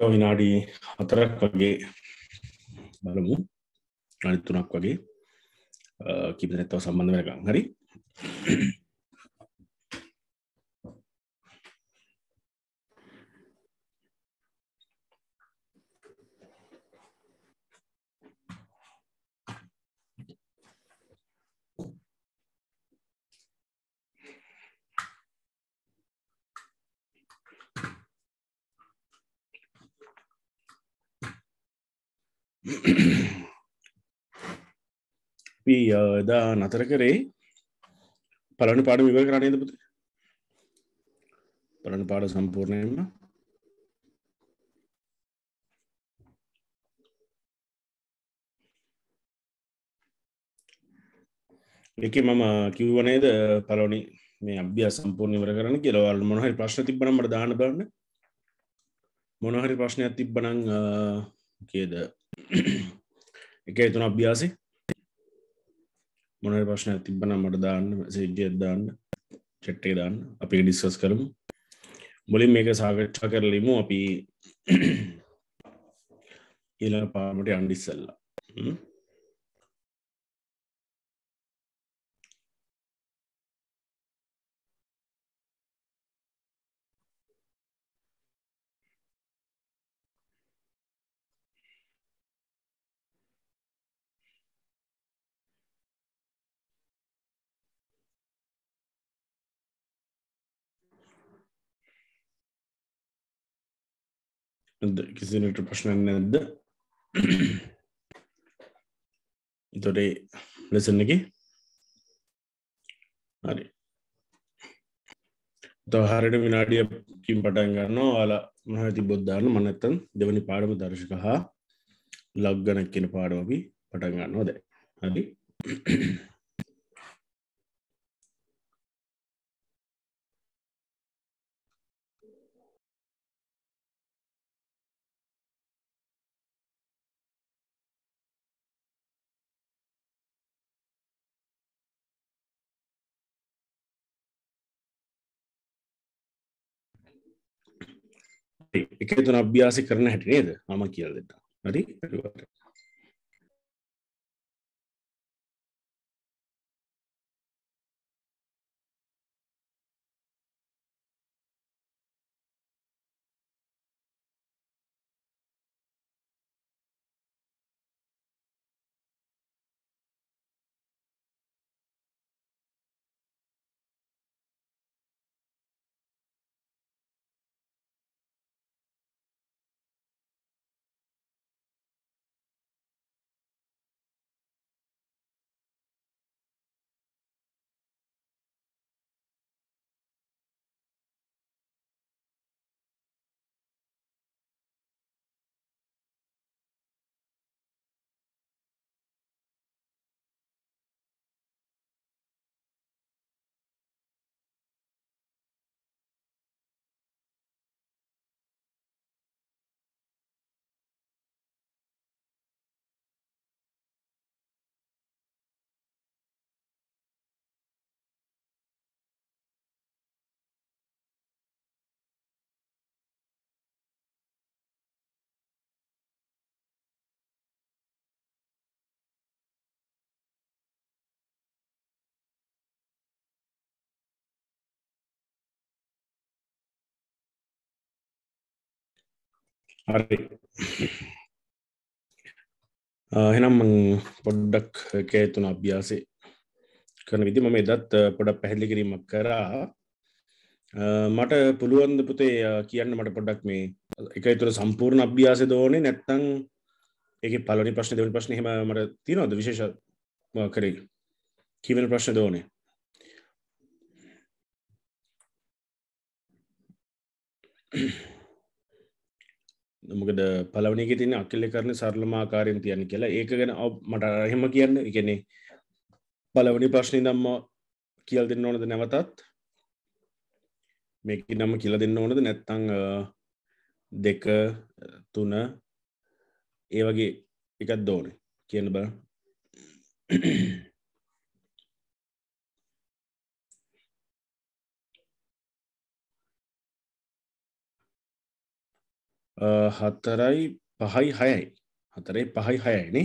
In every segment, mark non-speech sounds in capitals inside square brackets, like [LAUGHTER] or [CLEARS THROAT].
විනාඩි හතරක් වගේ බලමු අනිත් තුනක් වගේ කිපිතරත්ව සම්බන්ධ වෙනකම් හරි පීදා නතර කරේ පලන පාඩ විවර කරණයද පුති පලන පාඩ සම්පූර්ණයෙන්ම එක මම කිව්වනේද පලනි මේ අභ්‍ය සම්පූර්ණ වර කරන කියලවල් මොනහරි ප්‍රශ්න තිබනට දාන බන්න මොනහරි ප්‍රශ්නයක් තිබ්බනං කියද [CLEARS THROAT] එකයි තුන අභ්‍යාසි මොනර ප්‍රශ්න තිබන මට දාන්න සේජ්ජියත් දාන්න චට්ටේ දාන්න අපි ඩිස්කස් කරමු මුලින් මේක සාකච්ඡා කරලිමු අපි ඊළ පාමට අන්ඩිස්සල්ලා කිසිනට ප්‍රශ්න නැද්ද තොටේ ලෙසන්න එක හරි හරට විනාඩිය කින් පටන් ගන්න යාලා මහති බොද්ධාන මනත්තන් දෙවනි පාඩම දර්ශක හා ලක්ගනක් කියෙන පාඩම අපි පටන් ගන්නවා දැ හරි එක තුන අභ්‍යාස කරන හැටි නේද මම කියල් දෙට හරි පරිවට හරි එහෙනම් මං පොඩ්ඩක් කෑතුන අභ්‍යාසය කරන විදි මම එදත් පොඩක් පැහැදිලි කිරීමක් කරා මට පුළුවන්ද පුතේ කියන්න මට පොඩ්ඩක් මේ එකයි තුර සම්පූර්ණ අභ්‍යාසය දෝනේ නැත්තං ඒක පලනි ප්‍රශ්න දෙවල් ප්‍රශ්න හෙම මට තියනවද විශේෂ කරේ කිවෙන ප්‍රශ්න දෝනේ Mm-hmm. මොකද පලවනික තින අකිල්ල කරන සරලමාකාරයෙන් තියන්න කියලා ඒක ගැන මට අහෙම කියන්න එකනේ පලවනි ප්‍රශ්නය දම්ම කියල් දෙන්න ඕනද නැවතත් මේක නම කියල දෙන්න ඕනද නැත්තං දෙක තුන ඒ වගේ එකත් දෝනේ කියන බල හතරයි පහයි හයයි හතරයි පහයි හයයිනේ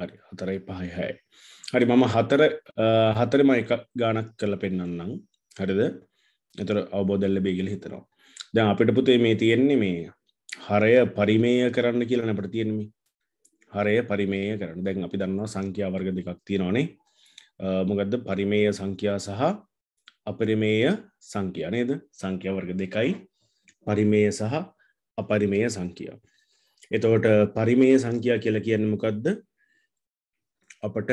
හරි හතරයි පහයි හයයි හරි මම හතර හතරම එක ගානක් කරල පෙන්න්නම් හරිද එතර අවබෝදල්ල බේගල හිතනවා දැන් අපිට පුතේ මේ තියෙන්නේ මේ හරය පරිමේය කරන්න කියලන අපට තියෙනමි හරය පරිමේය කරන්න දැන් අපි දන්නවා සංඛ්‍යා වර්ග දෙකක් තියෙනවානේ මොකදද පරිමේය සංඛ්‍යා සහ අපරිමේය සංඛ්‍යා නේද සංඛ්‍යා වර්ග දෙකයි පරිමේය සහ අපරිමය සංකියාව. එතවට පරිමය සංකයා කියලා කියන්න මොකක්ද අපට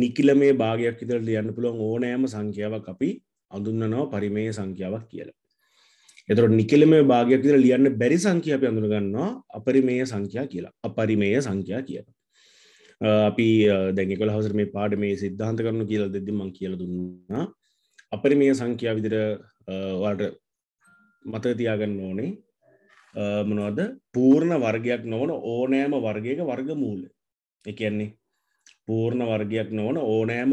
නිකිල මේ භාගයක් ඉදර ලියන්න පුළුවන් ඕනෑම සංඛ්‍යාවක් අපි අඳුන්නනවා පරිමය සංඛ්‍යාවක් කියලා. එතර නිකල මේ භාගයක් ඉදර ලියන්න බැරි සංඛ්‍යාපය අඳුරගන්නවා අපරිමය සංඛ්‍යා කියලා අපරිමය සංඛ්‍යා කියලා. අපි දැගෙකල හසර මේ පාඩ මේ සිද්ධාන්ත කරනු කියල දෙදි මං කියල දුන්නා අපරිමය සංඛ්‍යා විදිර වාට මත තියාගන්න ඕනේ මනවද පූර්ණ වර්ගයක් නොවන ඕනෑම වර්ගයක වර්ගමූල එකන්නේ පූර්ණ වර්ගයක් නොවන ඕනෑම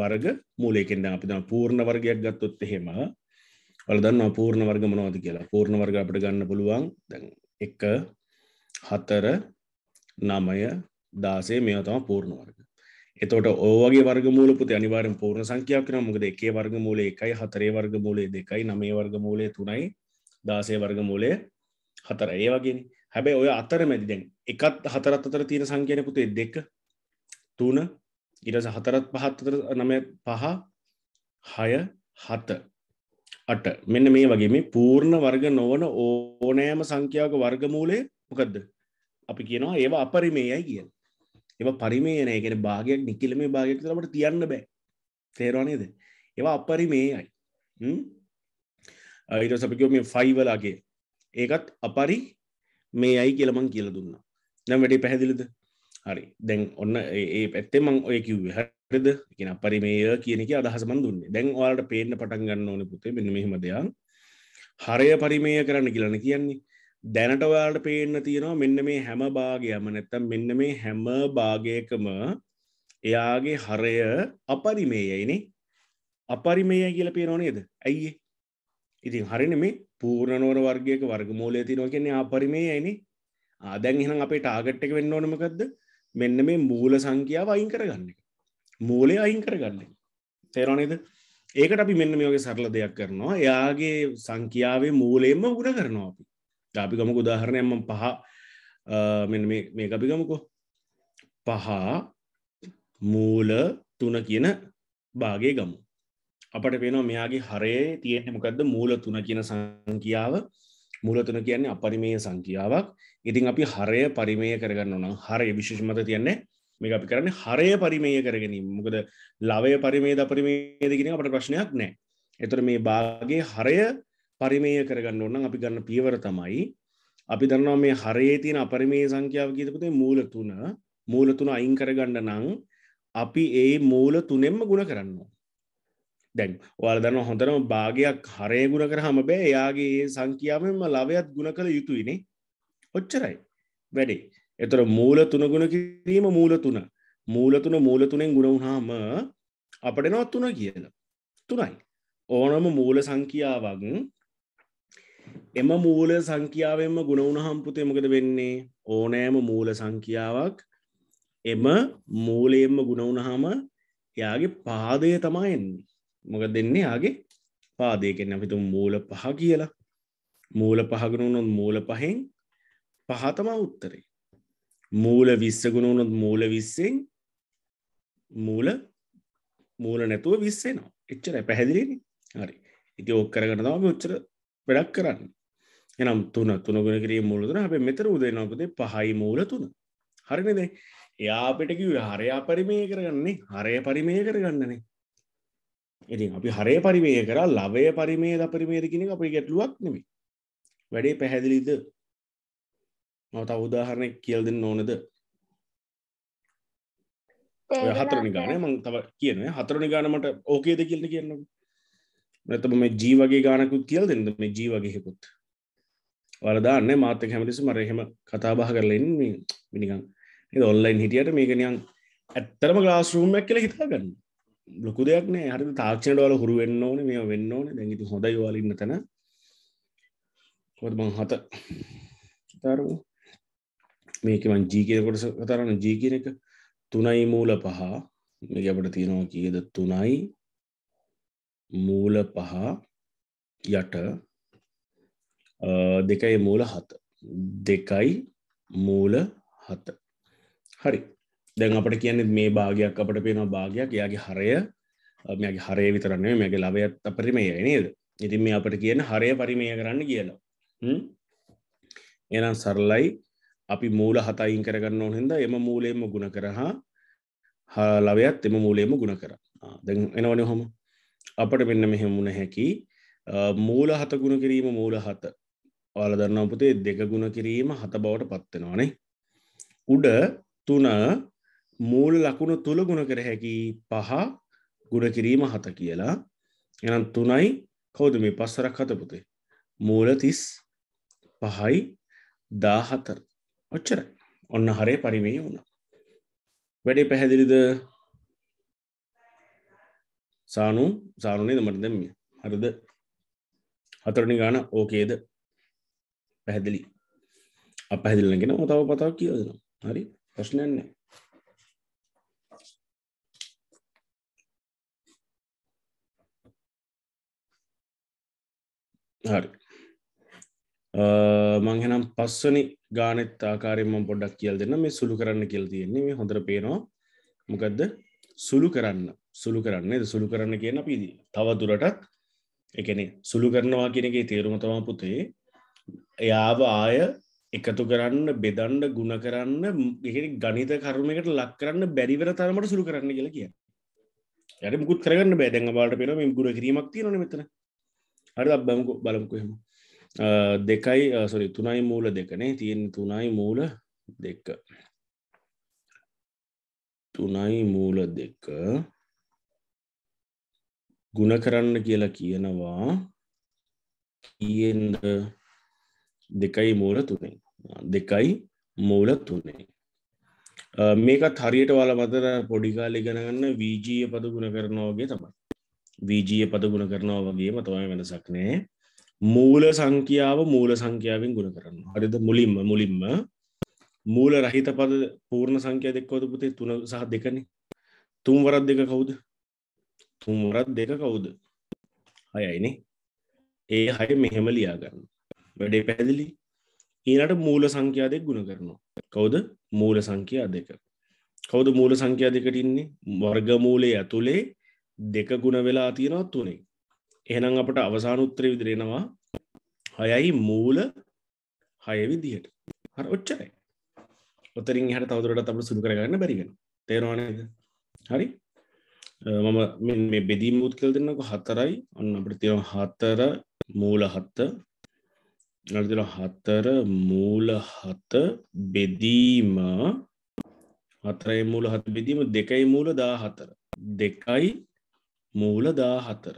වර්ග මූලයකෙන්ද අපිත පූර්ණ වර්ගයක් ගත්තොත් එහෙම වලදන්න පූර්ණ වර්ග මනවද කියලා පූර්ණ වර්ග අපට ගන්න පුළුවන් දැන් එක හතර නමය දාසේ මේ තම පූර්ණ වර්ග එතට ඕගේ වර්ග මූල පුති අනිවාරෙන් පූර්ණ සංඛ්‍යාවක් වෙනවා මොකද එකේ වර්ග මූලය එකයි හතරේ වර්ග මූලය දෙකයි නමේ වර්ග මූලය තුනයි දාසේ වර්ග මූලය හතර ඒ වගේනි හැබැයි ඔය අතර මැදි දැන් එකත් හතරත් අතර තියෙන සංකයන පුතේ දෙක තුන ඉරස හතරත් පහත් අතර නම පහ හය හත අට මෙන්න මේ වගේ මේ පූර්ණ වර්ග නොවන ඕනෑම සංඛ්‍යාවක වර්ගමූලය මොකක්ද අපි කියනවා ඒවා අපරිමේයයි කියල ඒවා පරිමේයනය ගෙන භාගයක් නිකිල මේ භාගයක් ලට තියන්න බෑ තේරවානේද ඒවා අපරිමේයයි ඊට සපිකෝ මේ ෆයිවලාගේ ඒකත් අපරි මේ අයි කියලමං කියල දුන්න නම් වැඩේ පැහැදිලිද හරි දැන් ඔන්න ඒ පැත්තේ මං ඔය කිව් හරද කියෙන පරිමේය කියනක අදහසමන් දුන්නේ දැන් වාලට පේන්න පටන් ගන්න ඕන පුතේ මෙ මෙහෙම දෙයක් හරය පරිමේය කරන්න කියලන කියන්නේ දැනට ඔයාලට පේන්න තියෙනවා මෙන්න මේ හැම භාගයම නැත්තම් මෙන්න මේ හැම භාගයකම එයාගේ හරය අපරිමේයයිනේ අපරිමේය කියල පේනෝ නේද ඇයිඒ ඉතින් හරින මේ පූර්ණනෝර වර්ගයක වර්ගමූලය තිනව කියන්නේ ආපරිමේ ඇනි ආදැන් එහෙනම් අපේ ටාගට් එක වෙන්න ඕනමකක්ද මෙන්න මේ මූල සංඛ්‍යාව අයින් කරගන්න එක මූලය අයින් කරගන්න තේරනේද ඒකට අපි මෙන්න මේෝගේ සරල දෙයක් කරනවා එයාගේ සංඛ්‍යාවේ මූලයෙන්ම ගුණ කරනවා අපි අපි ගමක උදාහරණයම පහ මෙන්න මේ අපි ගමකෝ පහ මූල තුන කියන භාගය ගමු අපට පේනවා මෙයාගේ හරේ තියෙන මොකක්ද මූල තුන කියන සංකියාව මූල තුන කියන්නේ අපරිමේය සංකියාවක් ඉතින් අපි හරය පරිමේය කරගන්න නම් හරය විශේෂමත තියන්නේ මේ අපි කරන්නේ හරය පරිමේය කරගැනීම මොකද ලවය පරිමේද අපරිමේද කියන අපට ප්‍රශ්නයක් නෑ එතර මේ බාගේ හරය පරිමේය කරගන්න ඕන්න අපි ගන්න පියවර තමයි අපි දන්නවා මේ හරයේ තියෙන අපරිමේ සංඛ්‍යාව කියතපතේ මූල තුන මූල තුන අයින් කරගන්න නම් අපි ඒ මූල තුනෙම්ම ගුණ කරන්නවා දැන් ඔයාල දන්න හොඳරම භාගයක් හරය ගුණ කරහම බෑ එයාගේ සංකියාවෙන්ම ලවයත් ගුණ කළ යුතුයිනේ ඔච්චරයි වැඩි එතර මූල තුන ගුණ කිරීම මූල තුන මූල තුන මූල තුනෙන් ගුණ වුණාම අපට නොත් තුන කියලා තුනයි ඕනම මූල සංකියාවක් එම මූල සංකියාවෙන්ම ගුණ වුණහම්පුතේ මොකද වෙන්නේ ඕනෑම මූල සංකියාවක් එම මූලයෙන්ම ගුණ වුණහම එයාගේ පාදය තමා එන්නේ මොක දෙන්නේ යාගේ පාදය කෙන අපිතු මූල පහ කියලා මූල පහගුණුනොත් මූල පහෙන් පහතමා උත්තරේ මූල විස්සගුණුනොත් මූල විස්සෙන් මූල මූල නැතුව විස්සේනවා එච්චර පැහැදිලිනි හරි ඉති ඔක්කරගන තම ඔච්චර වැඩක් කරන්න එනම් තුන තුනගෙන කිරීම මුලතුන අප මෙතර උදේනකොදේ පහයි මූල තුන හරිනද එයාපිටකිව හරයා පරිමය කරගන්නේ හරය පරිමය කරගන්නනේ ඉතින් අපි හරය පරිමය කරා ලවය පරිමේ ද පරිමේදකින අපි ගැටලුවක් නෙමේ වැඩේ පැහැදිලිද මත අවදාහරණය කියල් දෙන්න ඕනද හතරනි ගානය මං තව කියන හතරනි ගානමට ඕකේද කියන්න කියන්න නැතම මේ ජීවගේ ගානකුත් කියල් දෙන්න මේ ජීවගේහෙකුත් වරදාන්න මාතක හැමතිස මරහෙම කතාබහ කරලෙන් මිනිකන් ඔල්ලයින් හිටියට මේකනියන් ඇත්තරම ගලාස්රූම්මැක් කළ හිතාගන්න ලොකු දෙයක්න හරි තාක්ෂණයට වල හුරු වෙන්න ඕන මේ වෙන්න ඕන දැඟිති හොඳයි වලන්න තැන කොත් බං හත තර මේකමන් ජීකයකොටස කතරන්න ජීකන එක තුනයි මූල පහ මේ අපට තියෙනවා කියද තුනයි මූල පහ යට දෙකයි මූල හත දෙකයි මූල හත හරි දැන් අපට කියන්නේ මේ භාගයක් අපට පේෙන භාගයක් යාගේ හරය මේගේ හරය විතරන්නේ මේගේ ලබයත් අපරිමය නේද ඉතින් මේ අපට කියන හරය පරිමය කරන්න කියලා එනම් සරලයි අපි මූල හතයින් කරගන්න ඕහෙද එම මූලේම ගුණ කරහා හා ලවයත් එම මූලේම ගුණ කර දැ එනවන හොම අපට මෙන්න මෙහෙමුණ හැකි මූල හත ගුණ කිරීම මූල හත ඔල දන්න උපතේ දෙක ගුණ කිරීම හත බවට පත්වෙනවානේ උඩ තුන මූල් ලකුණු තුළ ගුණ කර හැකි පහ ගුණ කිරීම හත කියලා එනම් තුනයි කෞද මේ පස්සරක් හතපුතේ මූලතිස් පහයි දාහතර ඔච්චර ඔන්න හරේ පරිමේ වුණ වැඩේ පැහැදිලිද සානු සානුනේ දමට දෙමිය හරද හතරනි ගාන ඕකේද පැහැදිලි අප පැහදිලගෙන මොතාව පතාව කියදෙන හරි ප්‍රශ්නයන්නේ හරි මංහෙනම් පස්වනි ගානෙත් ආකාරයම පොඩක් කියල් දෙන්න මේ සුළු කරන්න කියල් තියෙන්නේ මේ හොඳර පේනවා මොකදද සුළු කරන්න සුළු කරන්න සුළු කරන්න කියන පිදි තව දුරටත් එකනෙ සුළු කරනවා කියනගේ තේරුමතම පුතේ එයාව ආය එකතු කරන්න බෙදන්ඩ ගුණ කරන්න ගනිත කරුමකට ලක් කරන්න බැරිවර තරමට සුළු කරන්න කියලා කිය යට මුකුත් කරන්න බෑදැ බාට පෙන ගුණ කිරීමක් තියෙන මෙතන හරි බැමකු බලමුකු එහෙම දෙකයි සොරි තුනයි මූල දෙකනේ තියෙන් තුනයි මූල දෙක තුනයි මූල දෙක ගුණ කරන්න කියලා කියනවා කියෙන්ද දෙකයි මූල තුනේ දෙකයි මූල තුනේ මේකත් හරියට වල මතර පොඩිකාල ඉගෙනගන්න වීජීය e පද ගුණ කරනවාගේ තමයි වීජීය e පද ගුණ කරනවා වගේම තමයි වෙනසක් නෑ මූල සංඛ්‍යාව මූල සංඛ්‍යාවෙන් ගුණ කරන්න හරිද මුලින්ම මුලින්ම මූල රහිත පද පූර්ණ සංඛ්‍යා දෙක්කවද පුතේ තුන සහ දෙකන තුන්වරත් දෙක කවුද තුන්වරත් දෙක කවුද හයයිනේ ඒ හය මෙහෙම ලියා ගන්න වැඩේ පැදිලි ඊනට මූල සංඛ්‍යා දෙක් ගුණ කරනවා කවුද මූල සංඛ්‍යා දෙක කවුද මූල සංඛ්‍යා දෙකට ඉන්නේ වර්ගමූලේ ඇතුළේ දෙක ගුණ වෙලා තියෙනවා තුනේ එහෙනම් අපට අවසාන උත්තරේ විදිරෙනවා හයයි මූල හය විදිහට හර ඔච්චරයි ඔතරින් හට තවදුරට අපට සුදු කරගන්න බැරිගෙන තේරවානද හරි මම මේ බෙදී මුත් කල් දෙන්නක හතරයි ඔන්න අපට තියෙන හතර මූල හත්ත නතින හතර මූල හත බෙදීම හතරයි මූල හත බෙදීම දෙකයි මූල දා හතර දෙකයි මූල දාහතර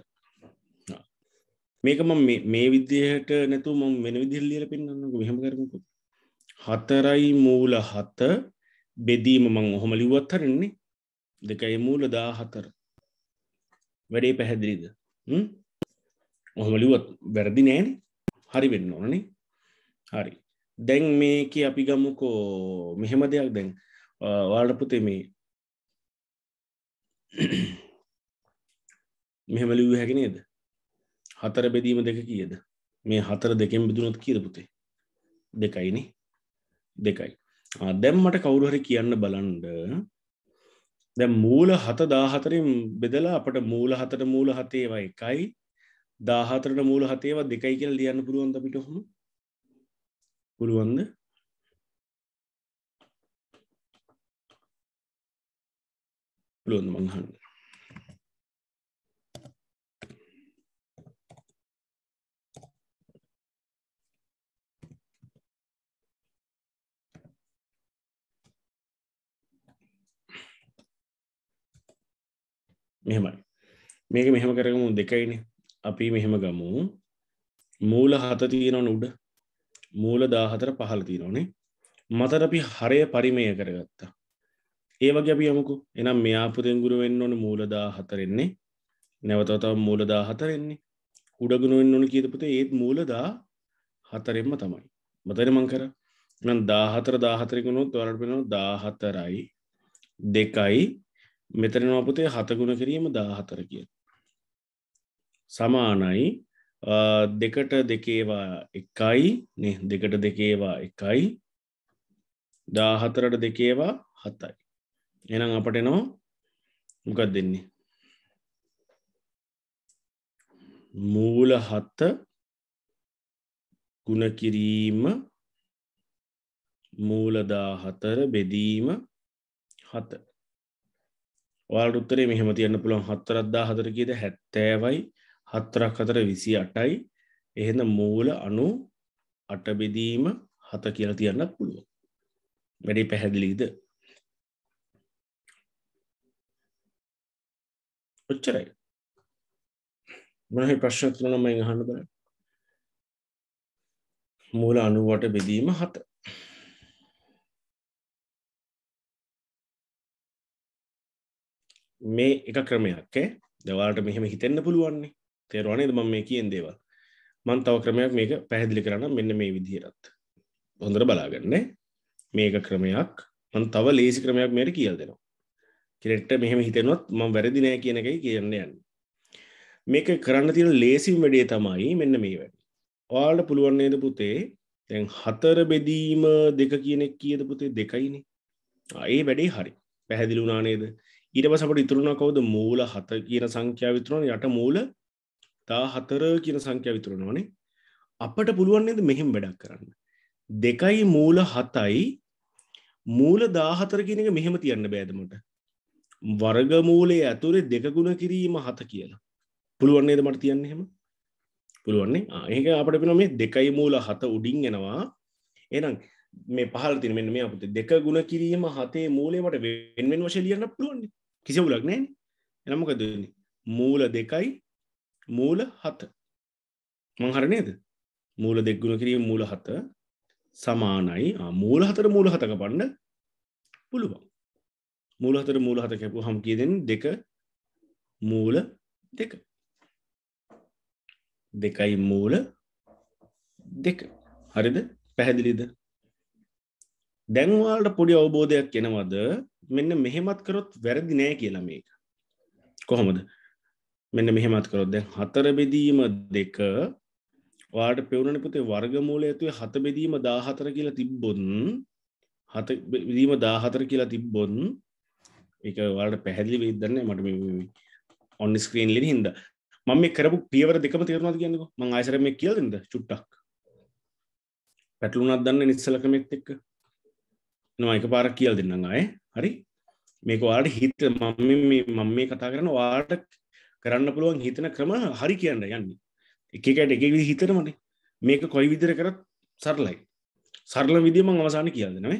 මේක ම මේ විද්‍යයට නැතු ම වෙන විදිල්ලියල පෙන්න්නක විහම කරමකු හතරයි මූල හත බෙදීම මං ඔහොම ලිවත්තරන්නේ දෙකයි මූල දා හතර වැඩේ පැහැදිලිද ඔහොම ලිවත් වැරදි නෑන හරි වෙන්න ඕනනේ හරි දැන් මේක අපි ගමුකෝ මෙහෙම දෙයක් දැන් වාලපුතේ මේ මෙහෙම ලිව්ව හැකි නේද හතර බෙදීම දෙක කියද මේ හතර දෙකෙන් බිදුනොත් කියරපුතේ දෙකයිනේ දෙකයි දැම් මට කවුරුහරි කියන්න බලන්ඩ දැ මූල හත දාහතරින් බෙදලා අපට මූල හතට මූල හතේවා එකයි දාහතරට මූල හතේවා දෙකයි කියල ලියන්න පුළුවන්ද පිටහොම පුළුවන්ද පුළුවන්ද මංහන්න මෙහෙමයි මේක මෙහෙම කරගමු දෙකයින අපි මෙහෙම ගමු මූල හත තියෙනවන උඩ මූල දාහතර පහල තියෙනවනේ මතර අපි හරය පරිමය කරගත්තා ඒවගේ අපි යමුකු එනම් මෙයාපුතෙන්ගුරු වෙන්න ඕන මූලදා හතරෙන්නේ නැවතතාව මූලදා හතරෙන්නේ උඩගුණුවෙන් ඕන කියතපුත ඒත් මූලදා හතරෙන්ම තමයි මතර මංකර නම් දාහතර දාහතරකුණු තොරට පෙන දාහතරයි දෙකයි මෙතනවා පුතේ හතගුණ කිරීම දාහතර කිය සමානයි දෙකට දෙකේවා එකයි දෙකට දෙකේවා එකයි දාහතරට දෙකේවා හතයි එනම් අපට නෝ මොකක් දෙන්නේ මූල හත්ත ගුණකිරීම මූලදාහතර බෙදීම හත ඔයාලට උත්තරේ මෙහෙම තියන්න පුළුවන් හත්තරද්දා හතර කියද හැත්තෑවයි හත්තරක් හතර විසි අටයි එහෙන මූල අනු අටබෙදීම හත කියලා තියන්නත් පුළුවන් වැඩේ පැහැදිලිද ඔච්චරයි මොනහි ප්‍රශ්න තුනම අහන්න බලන්න මූල අනුවට බෙදීම හත මේ එක ක්‍රමයක් දවාට මෙහෙම හිතෙන්න්න පුළුවන්නේ තේරවානේ ම මේ කියෙන් දේවල් මන් තව ක්‍රමයක් මේක පැහැදිලි කරන්න මෙන්න මේ විදිහරත් හොඳර බලාගන්න මේක ක්‍රමයක් මන් තව ලේසි ක්‍රමයක් මෙයට කියල් දෙනවා කෙනෙක්ට මෙහෙම හිතෙනොත් මම වැරදි නෑ කියන එකයි කියන්න යන්න මේක කරන්න තියෙන ලේසිම් වැඩේ තමයි මෙන්න මේ වැඩ ඔයාලට පුළුවන් නේද පුතේ දැන් හතර බෙදීම දෙක කියන කීයද පුතේ දෙකයිනේ ඒ වැඩේ හරි පැහැදිලි වුණා නේද ඊටපසට ඉතුරුණ කවද මූල හත කියන සංඛ්‍යා විතුරන යට මූල තා හතර කියන සංඛ්‍යා විතුරනවානේ අපට පුළුවන්න්නේද මෙහෙම වැඩක් කරන්න දෙකයි මූල හතයි මූල දාහතර කියන එක මෙහෙම තියන්න බෑදමට වර්ගමූලේ ඇතුළේ දෙකගුණ කිරීම හත කියලා පුළුවන්නේද මට තියන්න හෙම පුළුවන්නේ ඒක අපට පෙන මේ දෙකයි මූල හත උඩින් එනවා එනම් මේ පහල තින මෙන්න මේ අපට දෙක ගුණ කිරීම හතේ මූලේ මට වෙන්වෙන් වශලියන්න පුළුවන්නේ කිසිවුලක් නෑ එනමොකද වෙන්නේ මූල දෙකයි මූල හත මංහර නේද මූල දෙක්ගුණ කිරීම මූල හත සමානයි මූල හතර මූල හතක පන්න පුළුවන් මූල හතර මූල හත කැපු හම් කියදෙන දෙක මූල දෙක දෙකයි මූල දෙක හරිද පැහැදිලිද දැන්වාල්ට පොඩි අවබෝධයක් එනවද මෙන්න මෙහෙමත් කරොත් වැරදි නෑ කියලා මේක කොහොමද මෙන්න මෙහෙමත් කරොත් දැන් හතර බෙදීම දෙක වාට පෙවුණන පුතේ වර්ගමූල ඇතුවේ හත බෙදීම දාහතර කියලා තිබ්බොන් හත බෙදීම දාහතර කියලා තිබ්බොන් එක වාට පැහැදිලි වෙදන්නේ මට ඔන්න ස්ක්‍රීන් ලෙන හිද මම මේ කරපු පියවර දෙකම තේරුණද කියන්නක මං ආසරම කියලද චුට්ටක් පැටලුනත් දන්න නිස්සලකමෙත් එක්ක නො එක පාර කියල් දෙන්නම් අය හරි මේක වාට හිත මම මේ කතා කරන වාට කරන්න පුළුවන් හිතන ක්‍රම හරි කියන්න යන්නේ එකකට එක විදි හිතරමනේ මේක කොයි විදිර කරත් සරලයි සරල විදිම අවසාන කියද නවේ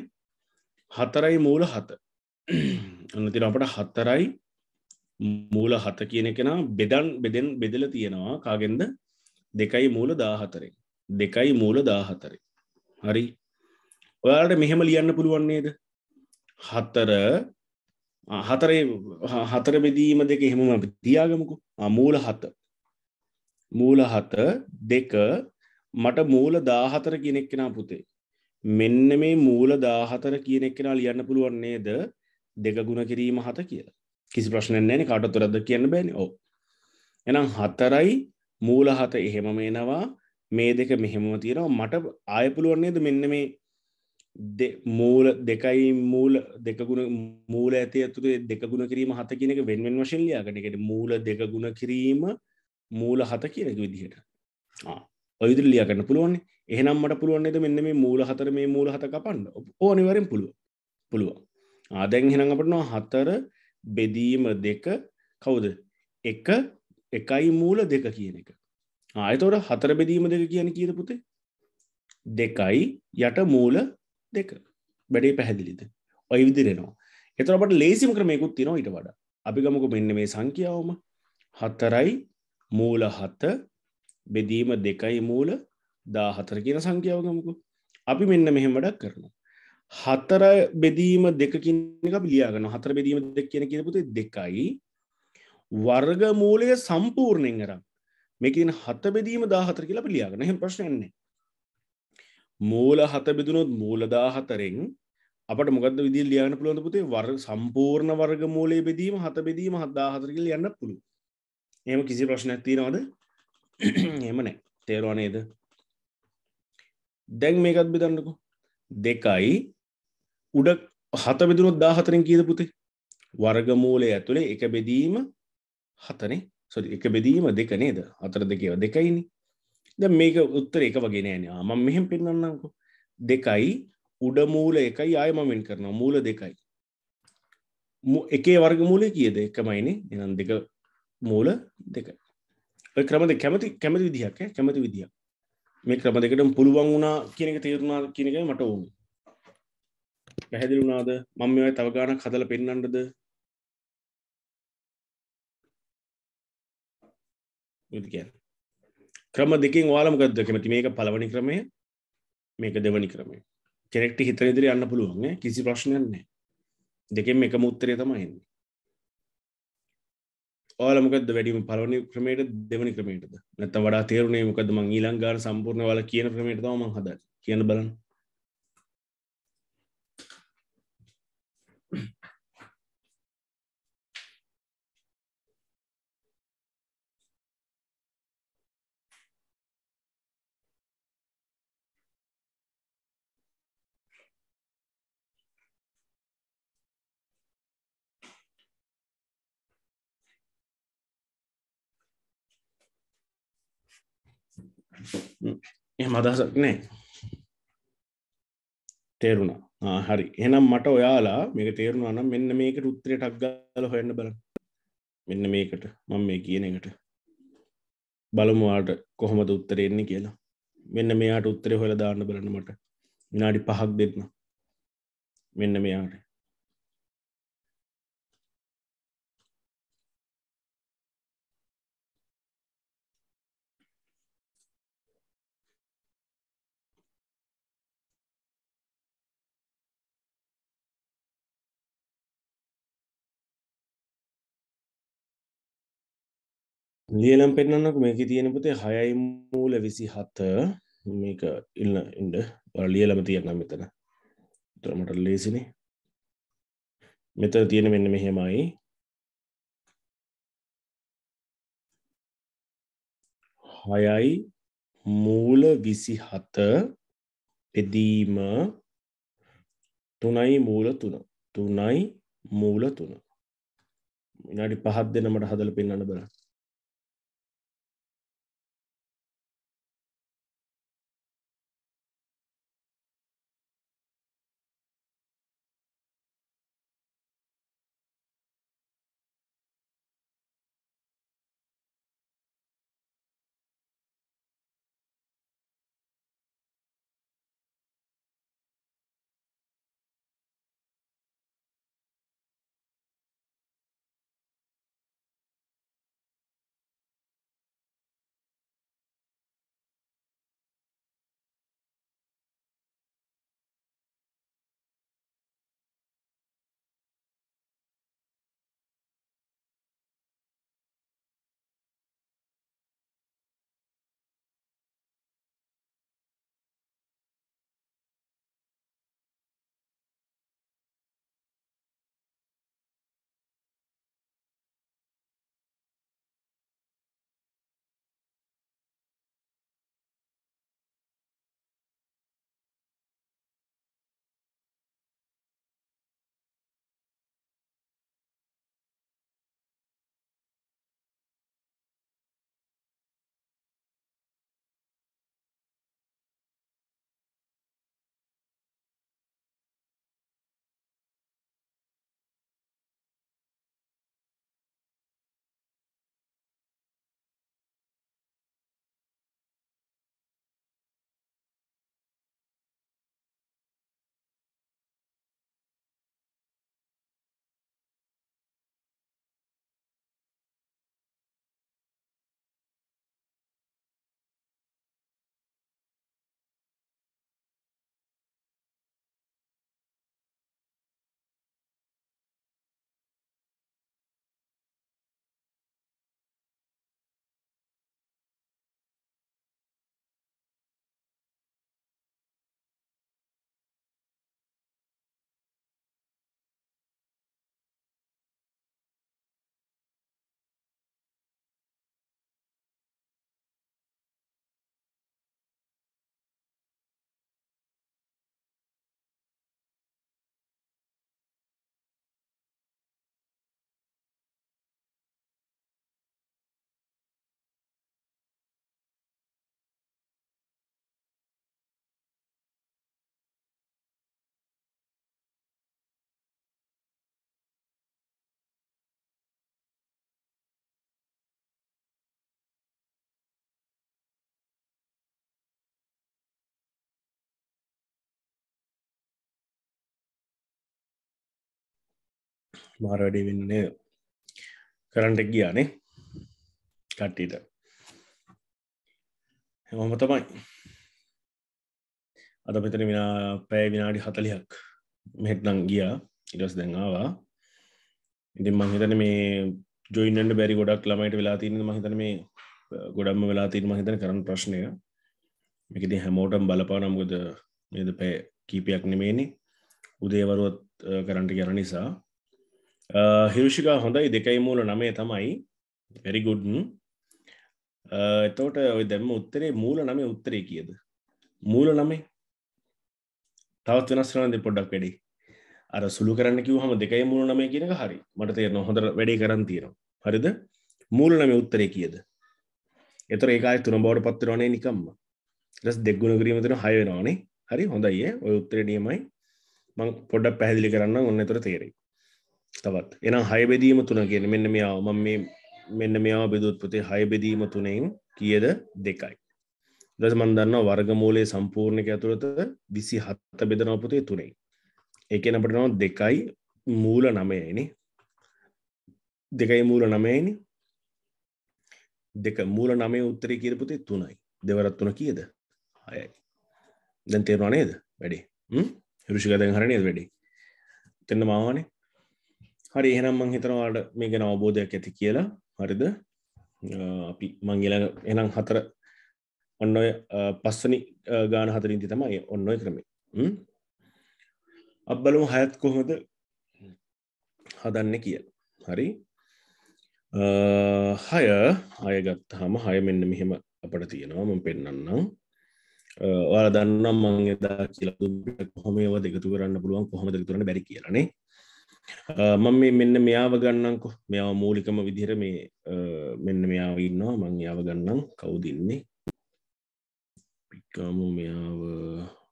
හතරයි මූල හත අන්නතිර අපට හත්තරයි මූල හත කියන කෙනා බෙදන් බෙදෙන් බෙදල තියෙනවා කාගෙන්ද දෙකයි මූල දාහතරේ දෙකයි මූල දාහතරේ හරි ඔයාලට මෙහෙම ලියන්න පුළුවන්න්නේද හත්තර හතරේ හතර බෙදීම දෙක එහෙමම තියාගමකු අමූල හත මූල හත දෙක මට මූල දාහතර කියනෙක් කෙනා පුතේ මෙන්න මේ මූල දාහතර කියනෙක් කෙනා ලියන්න පුළුවන් නේද දෙක ගුණ කිරීම හත කියලා කිසි ප්‍රශ්නය නෑන කාටත් තුරද කියන්න බැනි ඕ එනම් හතරයි මූල හත එහෙමම එනවා මේ දෙක මෙහෙම තියෙනවා මට ආය පුළුවන් නේද මෙන්න මේ මූල දෙකයි මූල දෙකගුණ මූල ඇති ඇතුරේ දෙකගුණ කිරීම හත කියනක වෙන්වෙන් වශල්ලයාගනකට මූල දෙකගුණ කිරීම මූල හත කියනක විදිහට ඔයුදර ලියගන්න පුළුවන් එහනම්මට පුළුවන්න්නේද මෙන්න මේ මූල හතර මේ මූල හත කපන්න ඕනිවරෙන් පුළුව පුළුවන් ආදැන් හෙනඟපටනවා හතර බෙදීම දෙක කවුද එක එකයි මූල දෙක කියන එක ආයතෝට හතර බෙදීම දෙක කියන කියද පුතේ දෙකයි යට මූල දෙක වැඩේ පැහැදිලිද ඔය විදිරෙනවා එතරට ලේසිම ක්‍රමයකුත් තිනවා ඉට වඩ අපිගමක මෙන්න මේ සංකියාවම හතරයි මූල හත බෙදීම දෙකයි මූල දාහතර කියන සංඛ්‍යාවගමකු අපි මෙන්න මෙහෙම වැඩක් කරනවා හතර බෙදීම දෙකකින් එක පිලියගන හතර බෙදීම දෙක් කියන කියපුතේ දෙකයි වර්ග මූලය සම්පූර්ණයෙන් කරම් මේකින් හත බෙදීම දාහතර කියලා පිළියගෙන හෙම ප්‍රශ්නයන්නේ මූල හත බෙදුනොත් මූලදා හතරෙන් අපට මොකද විදි ලියන්න පුළුවන් පුතේ වර් සම්පූර්ණ වර්ග මූලේ බෙදීම හත බෙදීම හදදා හතරකිල යන්න පුළු එම කිසි ප්‍රශ්නයක් තියෙනවාද [CLEARS THROAT] එම නෑ තේරවානේද දැන් මේකත් බෙදන්නකු දෙකයි උඩ හත බෙදුනොත් දා හතරෙන් කීද පුතේ වර්ගමූලය ඇතුළේ එක බෙදීම හතනේ සොරි එක බෙදීම දෙක නේද හතර දෙකේව දෙකයිනි ද මේක උත්තර එක වගෙන නෑනවා ම මෙහෙම පෙන්න්නන්නකු දෙකයි උඩමූල එකයි ආය මමෙන් කරනවා මූල දෙකයි එකේ වර්ග මූලය කියද එකමයිනේ එනම් දෙක මූල දෙක ක්‍රමද කැමති කැමති විදිහක් කැමති විදිිය මේ ක්‍රම දෙකටම පුළුවන් වුණා කියනක තේරුණා කියනක මට ඕන පැහැදිලි වුණාද මම ඔය තවගාන කදල පෙන්න්නටද යුතු කියන්න ක්‍රම දෙකින් වාලම ගද කැමති මේක පලවනි ක්‍රමය මේක දෙවනි ක්‍රමය කෙනෙක්ට හිතන ඉදිරි යන්න පුළුවන් කිසි ප්‍රශ්නයන්නේ දෙකෙන් එක මුත්තරය තමයින්නේ ඕලමකද වැඩීම පලවනි ක්‍රමයට දෙවනි ක්‍රමයටද නැත වඩා තේරුණේ මොකද මං ඊළංගාර සම්පූර්ණ වල කියන ක්‍රමයට තම හද කියන බලන්න එම අදහසක් නෑ තේරුණා හරි එනම් මට ඔයාලා මේක තේරුණා නම් මෙන්න මේක රුත්‍රය ටක්ගල හොයන්න බල මෙන්න මේකට මං මේ කියන එකට බලමුවාට කොහොමද උත්තරෙන්නේ කියලා මෙන්න මෙයාට උත්තරේ හොල දාන්න බලන මට විනාඩි පහක් දෙන්න මෙන්න මෙයාට ලියලම් පෙන්න්නක මේක තියෙන පුතේ හයයි මූල විසි හත්ත මේක ඉල්න්න ඉන්ඩ ලියලම තියන්නම් මෙතන තරමට ලේසින මෙතන තියෙන මෙන්න මෙහෙමයි හයයි මූල විසි හත පෙදීම තුනයි මූල තුන තුනයි මූල තුන ඉනාඩි පහත් දෙනමට හදල පෙන්න්න බලන්න මාරවැඩි වෙන්න කරන්ට ගියානේ කට්ටීට හැමම තමයි අද මෙතන විනා පැය විනාඩි හතලියක් මෙහෙත්නම් ගියා ඉටස් දැඟවා ඉතින් මහිතන මේ ජොයින්නට බැරි ගොඩක් ළමයිට වෙලා තියන්න මහිතන මේ ගොඩම්ම වෙලා තිීන් මහිතන කරන ප්‍රශ්නය මෙකති හැමෝටම් බලපානම්ගොද මේද පැ කීපයක් නෙමේනි උදේවරුවත් කරන්ට ගැන නිසා හිරුෂිකා uh, හොඳයි දෙකයි මූල නමේ තමයි වැරිගුඩ්න් mm. uh, එතෝට ඔය දැම උත්තරේ මූල නමේ උත්තරේ කියද මූල නමේ තවත් වෙනස්රනද පොඩ්ඩක් වැඩි අර සුළු කරන්න කිව හම දෙකයි මූල නමේ කියනක හරි මට තේරන හොඳ වැඩි කරන් තියෙනවා හරිද මූල නමේ උත්තරේ කියද එතර ඒකායි තුන බවට පත්තරවනේ නිකම්ම රස් දෙක්ගුණ කිරීමතන හයවෙනවානේ හරි හොඳයි ඔය උත්තරේ නියමයි මං පොඩ්ඩක් පැහදිලි කරන්න ඔන්න තොර තේරෙයි තවත් එනම් හයබෙදීම තුන කියෙන මෙන්න මෙයාව ම මේ මෙන්න මෙයා බෙදුත්පතේ හයබෙදීම තුනෙන් කියද දෙකයි. දස මන්දන්න වර්ගමූලේ සම්පූර්ණක ඇතුළත විසි හත්ත බෙදනවපතේ තුනෙයි. එකන අපට නව දෙකයි මූල නමයනි දෙකයි මූල නමයනි දෙක මූල නමේ උත්තරේ කියරපුතේ තුනයි දෙවරත් තුන කියද හයයි. දැන් තේරවා නේද වැඩේ රුෂිකතන් හරණයද වැඩේ තෙන්න මාවනේ හරි එහෙනම් මං හිතනවාට මේ ගැන අවබෝධයක් ඇති කියලා හරිද අපි මංගිල එනම් හතර ඔන්න ඔය පස්සනි ගාන හතරින්ති තමයි ඔන්න ඔය ක්‍රමේ අබ්බලමු හයත් කොහොමද හදන්න කිය හරි හය අයගත් හම හය මෙන්න මෙහෙම අපට තියෙනවා ම පෙන්න්නම් ඔයාල දන්නම් මං එදා කියලා කොහොමේව දෙකතු කරන්න පුළුවන් කොහොම දෙකතුරන බැරි කියලනේ මම මේ මෙන්න මෙයාව ගන්නංකො මෙයාව මූලිකම විදිහර මේ මෙන්න මෙයාව ඉන්නවා මං යාව ගන්නම් කවුදින්නේ පික්කාම මෙයාව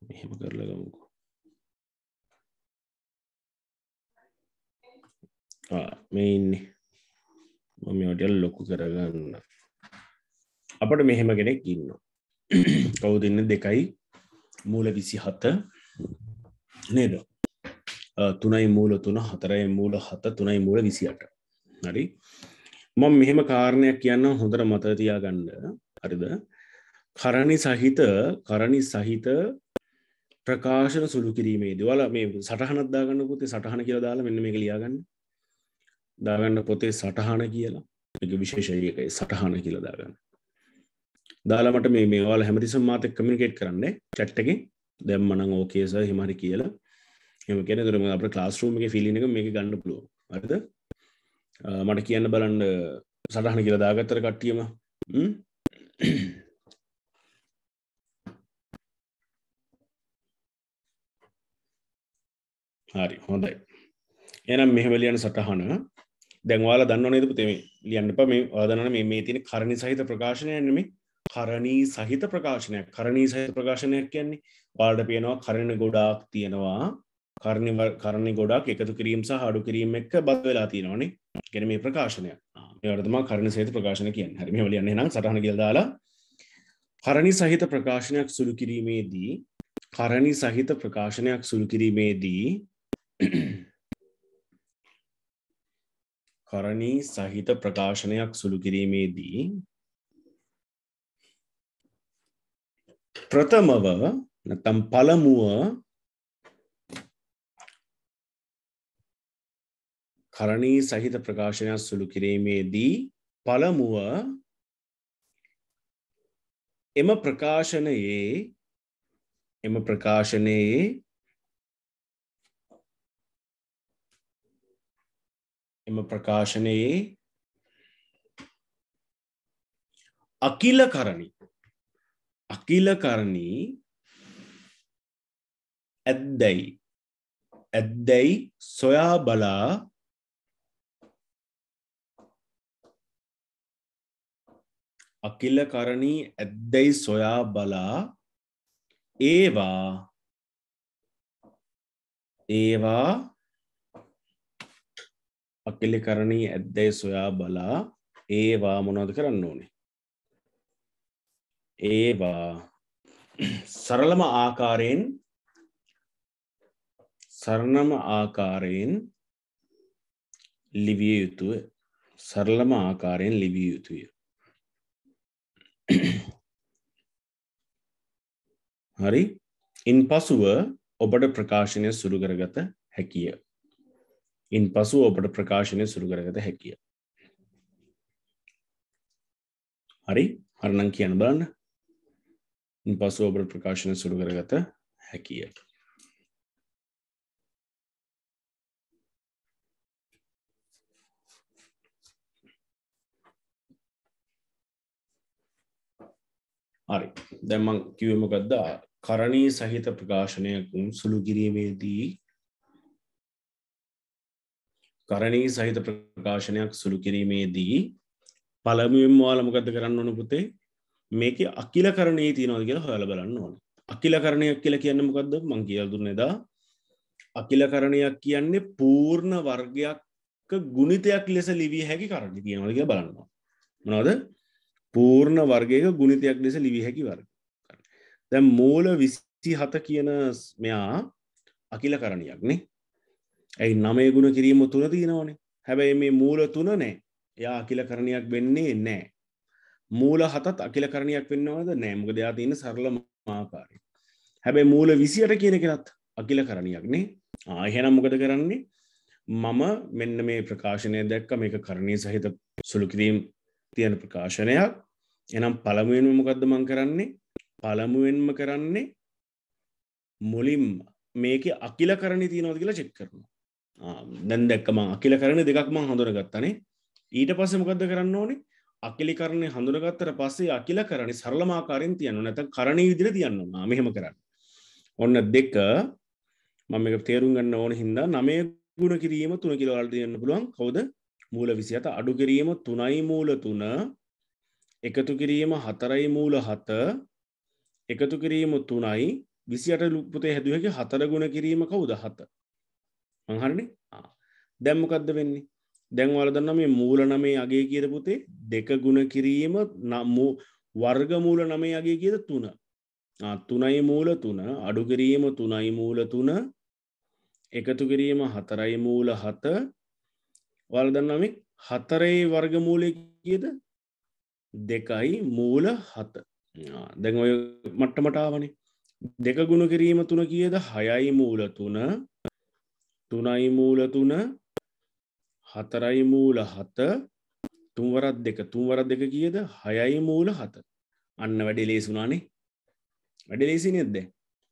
මෙහෙම කරලගමුකු මේ ඉන්නේ මම මේටල් ලොකු කරගන්න අපට මෙහෙම කෙනෙක් ඉන්න කවුදින්න දෙකයි මූල විසි හත නේදෝ තුනයි මූල තුන හතරයි මූල හත තුනයි මූල විසියට හරි මොම් මෙහෙම කාරණයක් කියන්න හොඳර මතතියාගන්න හරිද කරණි සහිත කරණි සහිත ප්‍රකාශන සුළු කිරීමේ දවල මේ සටහනත්දාගන්න පොතේ සටහන කියලා දාලා මෙන්න මේ ලියාගන්න දාගන්න පොතේ සටහන කියලා එක විශේෂයකයි සටහන කියලා දාගන්න දාලාමට මේ මේවාල හැමතිසම් මාතක කමිනිකේට් කරන්නේ චට්ටගේ දැම්මනං ඕකේස හිමරි කියලා එම කෙන කරම අප ලාස්රූම එක ෆිලි එක මේ ගන්න පුළුව අරද මට කියන්න බලන්ඩ සටහන කියලා දාගත්තර කට්ටියම හරි හොඳයි එනම් මෙහවලියන සටහන දැන්වාල දන්න නේද පුතේ ලියන්න එප මේ ආදනන මේ තියෙන කරණි සහිත ප්‍රකාශනය නෙමේ කරණී සහිත ප්‍රකාශනයක් කරණී සහිත ප්‍රකාශනයක් කියන්නේ වාඩ පේනවා කරණ ගොඩාක් තියෙනවා කර්ණිවල් කරණය ගොඩක් එකතු කිරීම සහ හඩු කිරීම එක්ක බද වෙලා තියෙනවානේ ගැන මේ ප්‍රකාශනය යටතම කරණ සේත ප්‍රකාශන කියෙන් හරිම වලියන්න නම් සටහන කියල්දාලා කරණි සහිත ප්‍රකාශනයක් සුළු කිරීමේදී කරණි සහිත ප්‍රකාශනයක් සුළු කිරීමේදී කරණී සහිත ප්‍රකාශනයක් සුළු කිරීමේදී ප්‍රථමව නැතම් පළමුුව කරණී සහිත ප්‍රකාශනයක් සුළු කිරීමේදී පළමුුව එම ප්‍රකාශනයේ එම ප්‍රකාශනයේ එම ප්‍රකාශනයේ අකිල කරණි අකිල කරණී ඇත්දැයි ඇත්දැයි සොයා බලා අකිල කරණී ඇද්දැයි සොයා බලා ඒවා ඒවා අකිලි කරණී ඇද්දැයි සොයා බලා ඒවා මොනවද කරන්න ඕනේ ඒවා සරලම ආකාරයෙන් සරණම ආකාරයෙන් ලිවිය යුතුය සරලම ආකාරයෙන් ලිවිය යුතුය හරි ඉන් පසුව ඔබට ප්‍රකාශනය සුරු කරගත හැකිය. ඉන් පසු ඔබට ප්‍රකාශනය සුරු කරගත හැකිය. හරි හරණං කියන බලන්න ඉන් පසු ඔබට ප්‍රකාශනය සුරු කරගත හැකිය. හරි දැම්මං කිවමකක්දා කරණී සහිත ප්‍රකාශනයක් සුළු කිරීමේදී කරණී සහිත ප්‍රකාශනයක් සුළු කිරීමේදී පළමුුවෙන් වාලමකද කරන්න ඕන පුතේ මේක අකිල කරණයේ තියනවද කියලා හොල බලන්න ඕන අකිල කරණයක් කියලා කියන්න මොකක්ද මං කියල් දුන්නෙදා අකිල කරණයක් කියන්නේ පූර්ණ වර්ගයක් ගුණිතයක් ලෙස ලිවී හැකි කරණ තියනවද කිය බලන්නවා මොනවද පූර්ණ වර්ගයක ගුණිතයක් ලෙස ලිවි හැකි වර්ග දැම් මූල විසි හත කියන මෙයා අකිල කරණයක්නේ ඇයි නමේ ගුණ කිරීම තුන තියෙනවනේ හැබැයි මේ මූල තුන නෑ එයා අකිල කරණයක් වෙන්නේ නෑ මූල හතත් අකිල කරණයක් වෙන්නවද නෑමක දෙයා තියන්න සරල මාකාරය හැබැයි මූල විසියට කියන කෙනත් අකිල කරණයක්නේ ආහෙනම් මොකද කරන්නේ මම මෙන්න මේ ප්‍රකාශනය දැක්ක මේක කරණය සහිත සුළුකිරීම් තියෙන ප්‍රකාශනයක් එනම් පළමුුවෙන්ම මොකක්ද මං කරන්නේ පළමුුවෙන්ම කරන්නේ මුලින් මේක අකිල කරණ තියනවද කියලා චෙක් කරනවා දැන් දැක්කම අකිල කරන දෙකක්ම හඳුනගත්තනේ ඊට පස්ස මොකද කරන්න ඕනි අකිලි කරණය හඳුනගත්තර පස්සේ අකිල කරණ සරලමාකාරෙන් තියන්න නැත කරණ විදිර තියන්නවා මෙහෙම කරන්න ඔන්න දෙක මම එක තේරුම් ගන්න ඕන හින්දා නමය ගුණ කිරීම තුන කිලවලට තියන්න පුළුවන් කවුද මූල විසි අත අඩු කිරීම තුනයි මූල තුන එකතු කිරීම හතරයි මූල හත එකතු කිරීම තුනයි විසියට ලුපතේ හැදුවක හතර ගුණ කිරීම කවුද හත මහරණ දැම්මකක්ද වෙන්නේ දැන්වල දන්න මේ මූල නමේ අගේ කියරපුතේ දෙක ගුණ කිරීම නම්මූ වර්ගමූල නමේ අගේ කියද තුන තුනයි මූල තුන අඩු කිරීම තුනයි මූල තුන එකතු කිරීම හතරයි මූල හත වල්දන්නම හතරයි වර්ගමූලය කියද දෙකයි මූල හත දැන් ඔය මට්ටමටාවනේ දෙක ගුණ කිරීම තුන කියද හයයි මූල තුන තුනයි මූල තුන හතරයි මූල හත තුන්වරත් දෙක තුන්වරත් දෙක කියද හයයි මූල හත අන්න වැඩි ලේසුනානේ වැඩි ලේසි නෙද්ද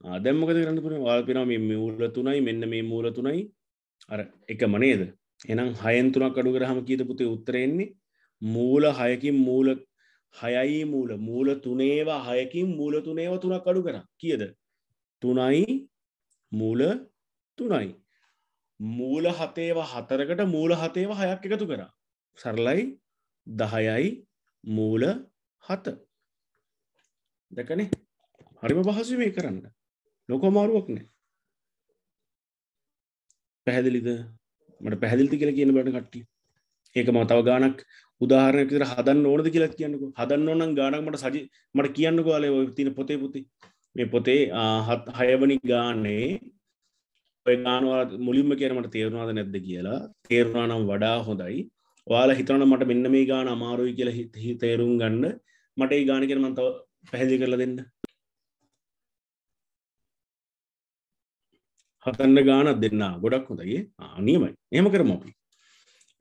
ආදැම්මකද කරන්න පුන වාල්පිනා මේ මූල තුනයි මෙන්න මේ මූල තුනයි අර එක මනේද එනම් හයන් තුනක් අඩු කරහම කියත පුතේ උත්තරෙන්නේ මූල හයකින් මූල හයයි මූල මූල තුනේවා හයකින් මූල තුනේව තුනක් අඩු කරා කියද තුනයි මූල තුනයි මූල හතේව හතරකට මූල හතේව හයක් එකතු කරා සරලයි දහයයි මූල හත දැකනේ හරිම පහසු මේ කරන්න ලොකමාරුවක් නෑ පැහැදිලිද මට පැහදිලිති කියලා කියන බට කට්ටි ඒක මතව ගානක් උදාහරණයක් විතර හදන්න ඕනද කියලා කියන්නකෝ හදන්න ඕන නම් ගානක් මට සජි මට කියන්නකෝ ආලේ ඔය තියෙන පොතේ පුතේ මේ පොතේ හයවනි ගානේ ඔය ගානවා මුලින්ම කියන මට තේරුණාද නැද්ද කියලා තේරුණා නම් වඩා හොඳයි ඔයාලා හිතනවා මට මෙන්න මේ ගාන අමාරුයි කියලා තේරුම් ගන්න මට ඒ ගාන කියන මම තව පැහැදිලි කරලා දෙන්න හතන්න ගානක් දෙන්න ගොඩක් හොඳගේ අනියමයි එහම කරම අපි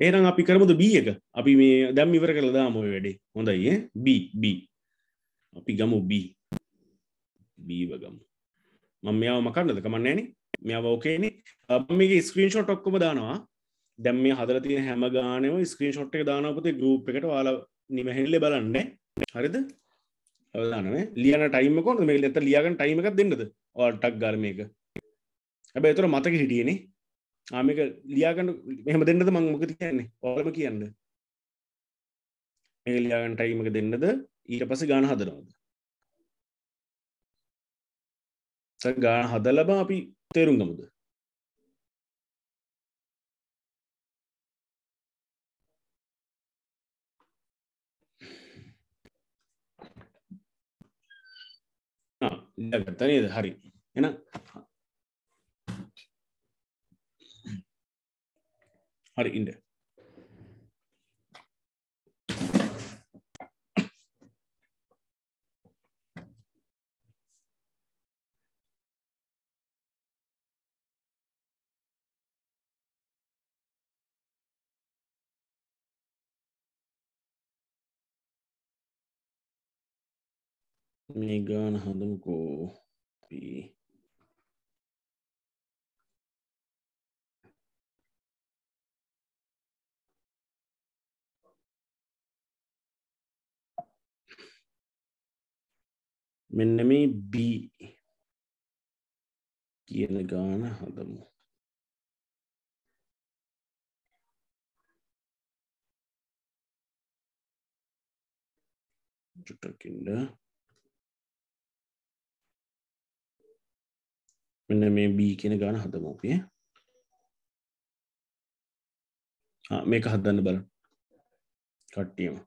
ඒරං අපි කරමුද බී එක අපි මේ දැම් ඉවර කරලා දාම ඔය වැඩේ හොඳයි බB අපි ගමු B බීව ගමු මම මෙයාව මකන්නද කමන්නේ නෑනේ මෙයාව ඕකේනේ මම මේක ස්ක්‍රීන්ෂොට් ඔක්කොම දානවා දැන් මේ හදලා තියෙන හැම ගානෙම ස්ක්‍රීන්ෂොට් එක දානවා පුතේ ගෲප් එකට ඔයාලා නිමැහෙල්ලේ බලන්න හරිද අවදානනේ ලියන ටයිම් එක කොහොමද මේක ඇත්ත ලියාගන්න ටයිම් එකක් දෙන්නද ඔයාලා ටක් ගාලා මේක හැබැයි ඒතර මතක හිටියේනේ ආමක ලියාගන්න මෙහම දෙන්නද මං මොකද කියන්නේ ඕලම කියන්න මේ ලියාගන්ටයිමක දෙන්නද ඊට පස ගාන හදනවද ගාන හදලබ අපි තේරුම් ගමුද ගත්ත නේද හරි එන hari ini. Megan handuk kopi. මෙන්න මේ B කියන ගාන හදමු චුට්ටකින්ඩ මෙන්න මේ B කියන ගාන හදමු අපේ මේක හදන්න බල කට්ටියම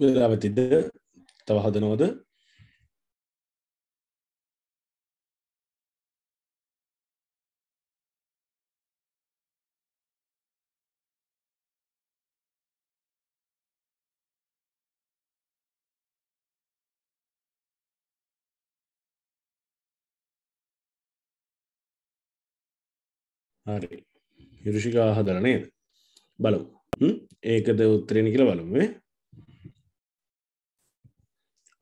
වෙලාවතිද තව හදනෝද හරි යුරුෂිකා හදර නේද බලමු ඒකද උත්තරෙන කියලා බලමුේ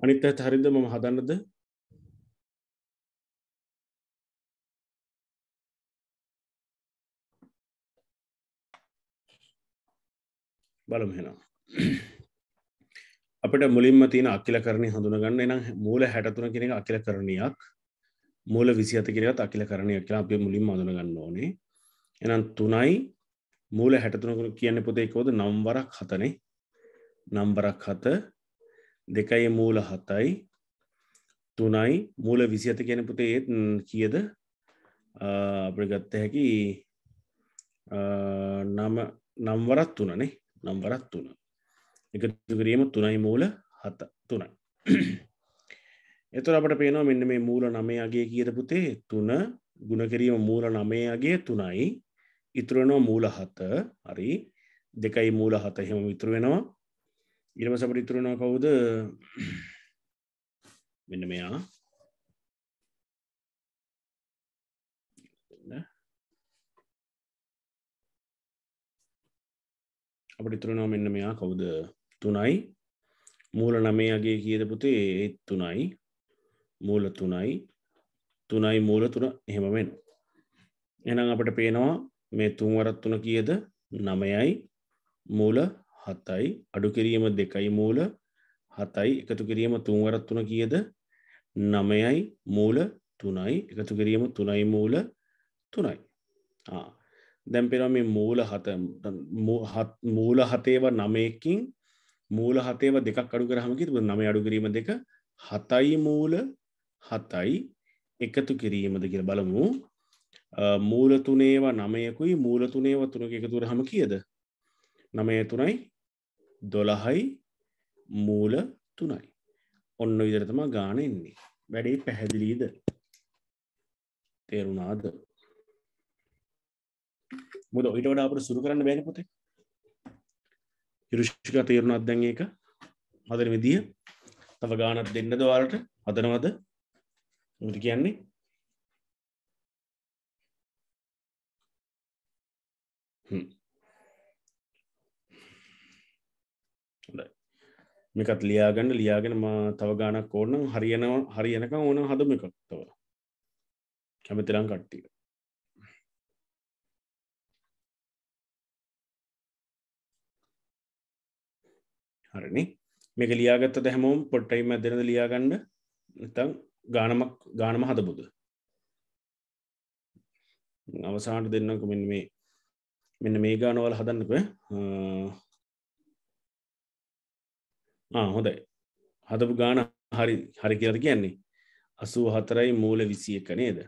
අනිත් ඇත් හරිද මම හදන්නද බලම හෙනම් [CLEARS THROAT] අපට මුලින්ම තියෙන අකිල කරණය හඳුනගන්න එනම් මූල හැටතුන කෙනෙක අකිල කරණයක් මූල විසි අත කිරත් අකිල කරණය කියලා අපේ මුලින් අඳුනගන්න ඕනේ එනම් තුනයි මූල හැටතුනකු කියන්න පොතේ කෝද නම්වරක් හතනේ නම්බරක් හත දෙකයි මූල හතයි තුනයි මූල විසි ඇත කියන පුතේ ඒත් කියද අපගත්ත හැකි නම නම්වරත් තුනනේ නම්වරත් තුන එකතුකිරීම තුනයි මූල හත තුනයි එතුර අපට පේනවා මෙන්න මේ මූල නමයගේ කියද පුතේ තුන ගුණකිරීම මූල නමයගේ තුනයි ඉතුරනවා මූල හත හරි දෙකයි මූල හත හෙම විතුර වෙනවා ඉරවස පරිතුරුණ කවුද මෙන්න මෙයා අපට ඉතුරුණා මෙන්න මෙයා කවුද තුනයි මූල නමේ අගේ කියද පුතේ ඒත් තුනයි මූල තුනයි තුනයි මූල තුන එහෙම වෙන එනම් අපට පේනවා මේ තුන්වරත් තුන කියද නමයයි මූල හතයි අඩු කිරීම දෙකයි මූල හතයි එකතු කිරීම තුන්වරත් තුන කියද නමයයි මූල තුනයි එකතු කිරීම තුනයි මූල තුනයි දැම් පෙන මේ මූල හත මූල හතේව නමයකින් මූල හතේව දෙකක් අඩු කරහමකිත් නම අඩු කිරීම දෙක හතයි මූල හතයි එකතු කිරීමද කියල බලමු මූලතුනේවා නමයකුයි මූලතුනේව තුනක එකතුර හම කියද නමය තුනයි දොළහයි මූල තුනයි ඔන්න විදරතමා ගාන එන්නේ වැඩේ පැහැදිලීද තේරුණාද මුද ඉටවට අපට සුරු කරන්න බැන පොතේ යුරුෂික තේරුණ අත්දැන් ඒක හදන විදිිය තව ගානත් දෙන්න දවාලට හදනවද මුට කියන්නේ හම් මේකත් ලියාගන්න ලියාගෙන ම තව ගානක් ඕනම් හරියනව හරියනක ඕන හදම එකක්තව කැමතිරං කට්ටිය හරණ මේක ලියාගත්ත දැහැමෝම් පොට්ටයිම දෙරද ලියාගණ්ඩ තං ගානමක් ගානම හදබුද අවසාට දෙන්නක මෙ මේ මෙන්න මේ ගානවල හදන්නක හොඳයි හදපු ගාන හරි හරි කියර කියන්නේ අසුව හතරයි මූල විසි එක නේද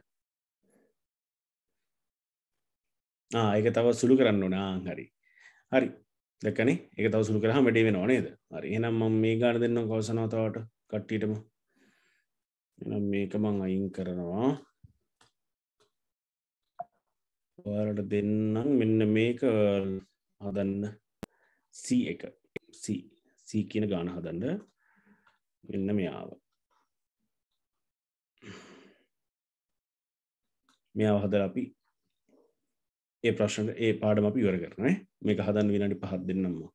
ඒක තව සුළු කරන්න නා හරි හරි දෙකනේ එක තව සුළු කරහ වැඩේ වෙන නේද හරි එනම් ම මේ ගාන දෙන්න කවසනතාවට කට්ටිටම එනම් මේක මං අයින් කරනවා ඔයාලට දෙන්නම් මෙන්න මේක හදන්න සී එක සී සී කියන ගාන හදන්න මෙන්න මෙයාව මෙයාව හදර අපි ඒ ප්‍රශ්න ඒ පාඩම අපි ඉවර කරනේ මේක හදන්න විනාඩි පහක් දෙන්නම්මා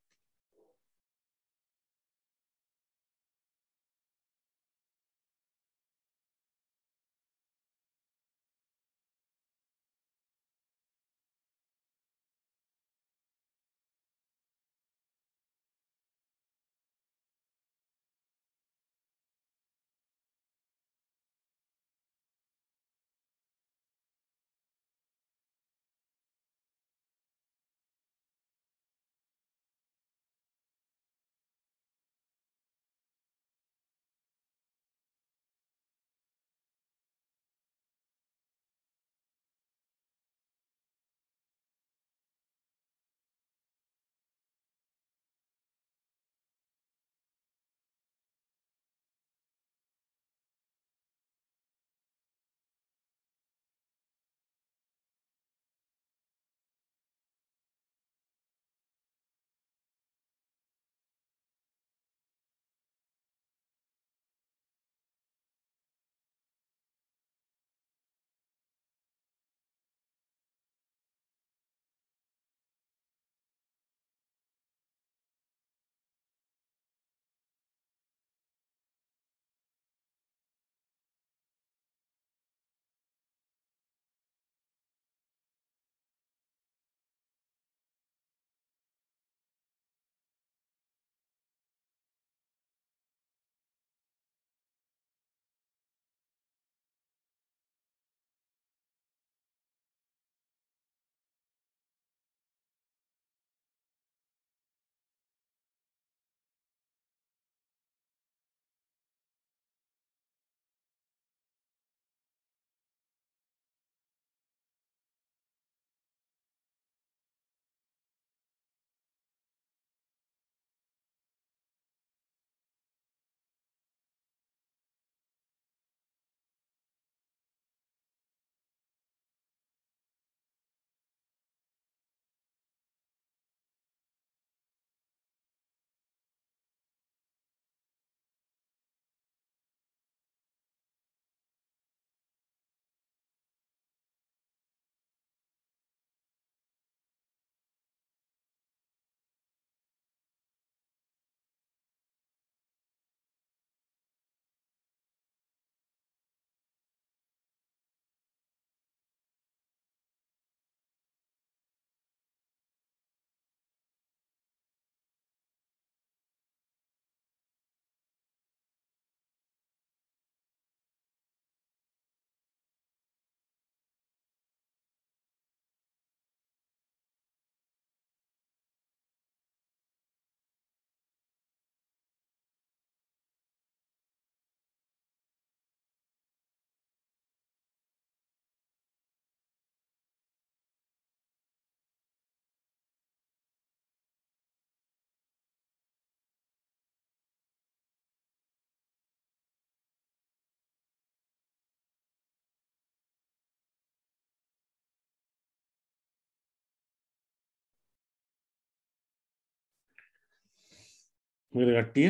මොකද කට්ටිය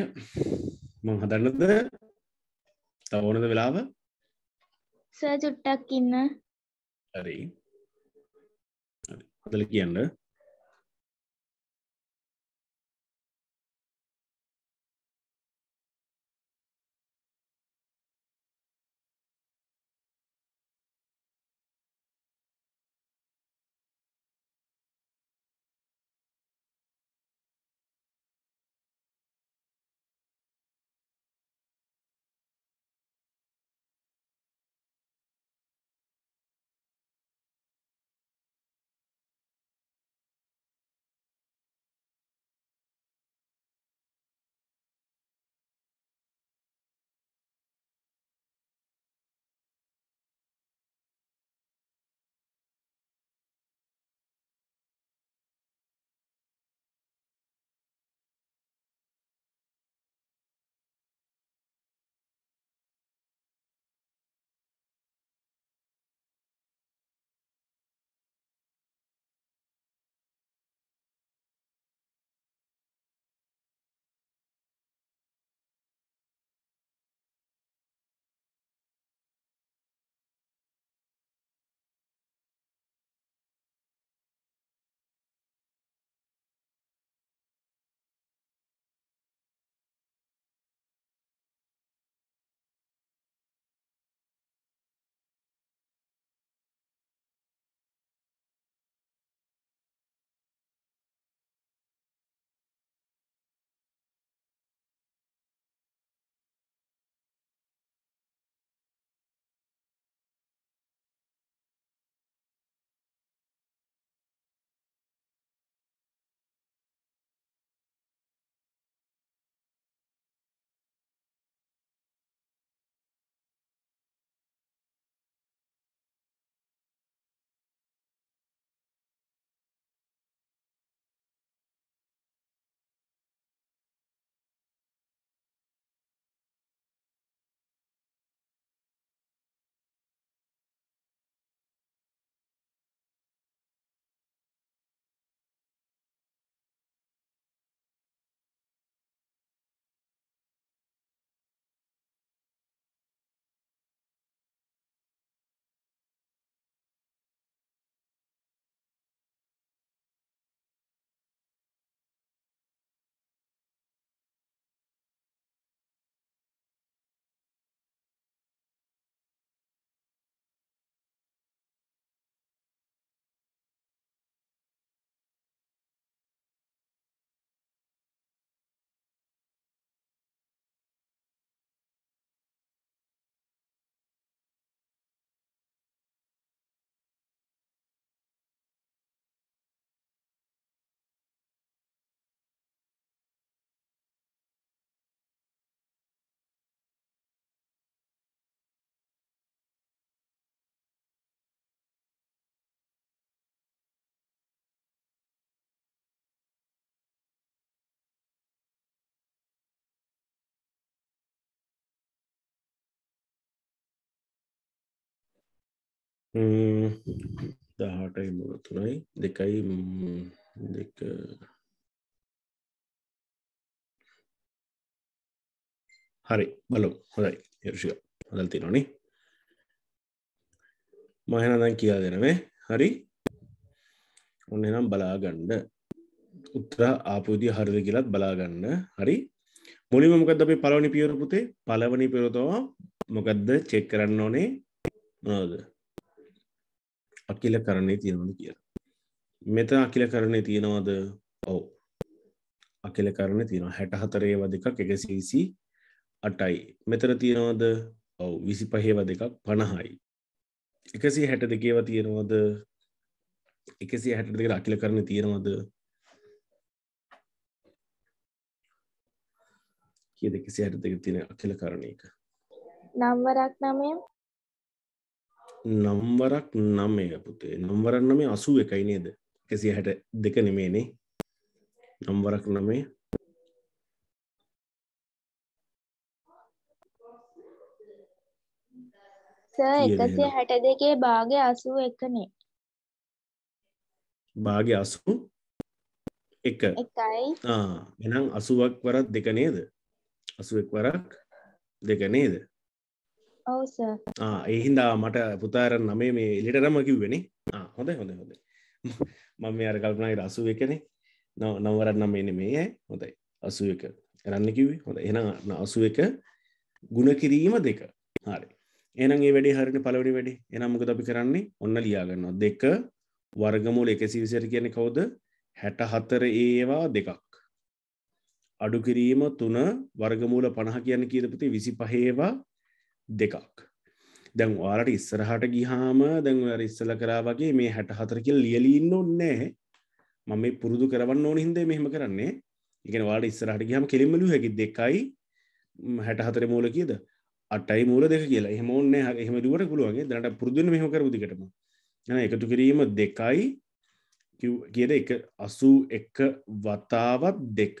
මං හදන්නද තවනද වෙලාව සෑ චුට්ටක් ඉන්න හරි හදල කියන්න දහටයි තුනයි දෙකයි දෙක හරි බලු හොඳයි යරුෂික හදල්ති නොනේ මහනදන් කියා දෙනවේ හරි ඔන්න නම් බලාගණ්ඩ උත්‍රා ආපූදිය හරිද කියලත් බලාගන්න හරි මුලිම මොකද අපේ පලවනි පියවරපුතේ පලවනි පිරතවා මොකදද චෙක් කරන්න ඕනේ මොනවද අකිල කරන්නේ තියෙනවද කියලා. මෙත අකිල කරණය තියෙනවද ඔව අකිල කරණ තියෙනවා හැට හතරේව දෙකක් එකසිසි අටයි මෙතර තියෙනවද ඔව විසි පහේව දෙකක් පණහයි එකසි හැට දෙකේව තියෙනවද එකසි හැට දෙක අකිල කරණ තියෙනවද කිය දෙකසි හැට දෙක තියෙන අකිල කරණ එක නම්වරක් නමේ නම්වරක් නම්මය පුතේ නම්වරක් නමේ අසු එකයි නේද එකසිය හැට දෙක නෙමේනේ නම්වරක් නමේ එකසිය හැට දෙකේ භාග අසූ එකනේ භාග අසු එක එනම් අසුවක් වරත් දෙක නේද අසුවෙක් වරක් දෙක නේද Oh, ah, ඒහින්දා මට පුතාරන් නමේ මේ එලිටරම කිව්වෙනේ හොඳ හොඳ හොඳ මම මේ අර කල්පනයි රසුව එකනේ නො නොවරත් නම් එන මේ හොඳයි අසුව එක රන්න කිවේ හොඳ එන අසුව එක ගුණ කිරීම දෙක හරි එනම් ඒ වැඩි හරිට පලවනි වැඩි එනම් මොකද අපි කරන්නේ ඔන්න ලියාගන්නවා දෙක වර්ගමූල එකසි විසිර කියන කවුද හැට හතර ඒවා දෙකක් අඩු කිරීම තුන වර්ගමූල පණහ කියන කීදපති විසි පහේවා දෙකක් දැන් වාලට ඉස්සරහට ගිහාම දැන් ඔයාර ඉස්සල කරා වගේ මේ හැට හතරකිල් ලියලීන්න ඔන්නෑ මම මේ පුරුදු කරවන්න ඕන හින්දේ මෙහෙම කරන්නේ එකෙන වාට ඉස්සරහට ගිහම කෙලින්මලු හැකි දෙකයි හැට හතර මූල කියද අටයි මූල දෙක කියලා එහම ඔන්න එහම දුවට පුළුවන්ගේ දැනට පුරදුන මෙහම කරපුදිකටම යන එකතු කිරීම දෙකයි කියද එක අසූ එක වතාවත් දෙක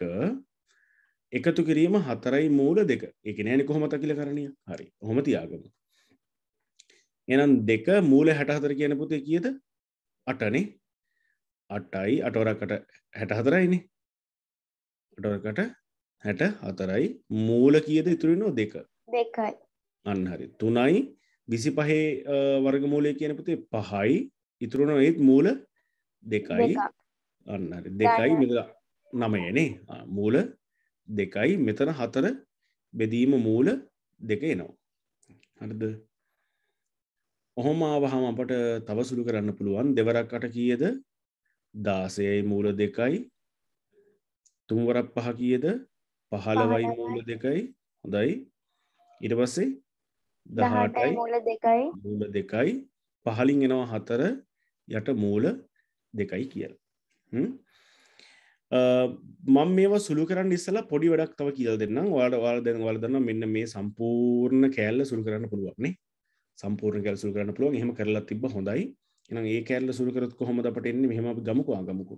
එකතු කිරීම හතරයි මූල දෙක එක නෑන කොහොමත කියල කරණය හරි හොම තියාගම එනම් දෙක මූල හැටහතර කියන පුතේ කියද අටනේ අටයි අටෝරකට හැට හතරයිනේ අටකට හැට හතරයි මූල කියද ඉතුරෙනෝ දෙක දෙකයි අන්හරි තුනයි විසි පහේ වර්ගමූලය කියන පුතේ පහයි ඉතුරුණ ඒත් මූල දෙකයි අන්න දෙකයි මෙ නමයනේ මූල දෙකයි මෙතන හතර බෙදීම මූල දෙක එනවා. හරිද? ඔහොම ආවහම අපට තව සුළු කරන්න පුළුවන් දෙවරක් අට කීයද? 16යි මූල දෙකයි. තුන්වරක් පහ කීයද? 15යි මූල දෙකයි. හොඳයි. ඊට පස්සේ 18යි මූල දෙකයි. මූල දෙකයි. පහලින් එනවා හතර යට මූල දෙකයි කියලා. හ්ම් මං මේවා සුළු කරන්න ඉස්සලා පොඩි වැඩක් තව කියල් දෙන්න වාඩ වාල් දෙන වලදන්න මෙන්න මේ සම්පූර්ණ කෑල්ල සුළු කරන්න පුළුවන්නේ සම්පූර්ණ කැල් සුළු කරන්න පුළුවන් හෙම කරලා තිබ හොඳයි එනම් ඒ කෑල්ල සුළු කරත් කොහොමද අපට එන්නේ මෙහෙම ගමුකු ආගමුකු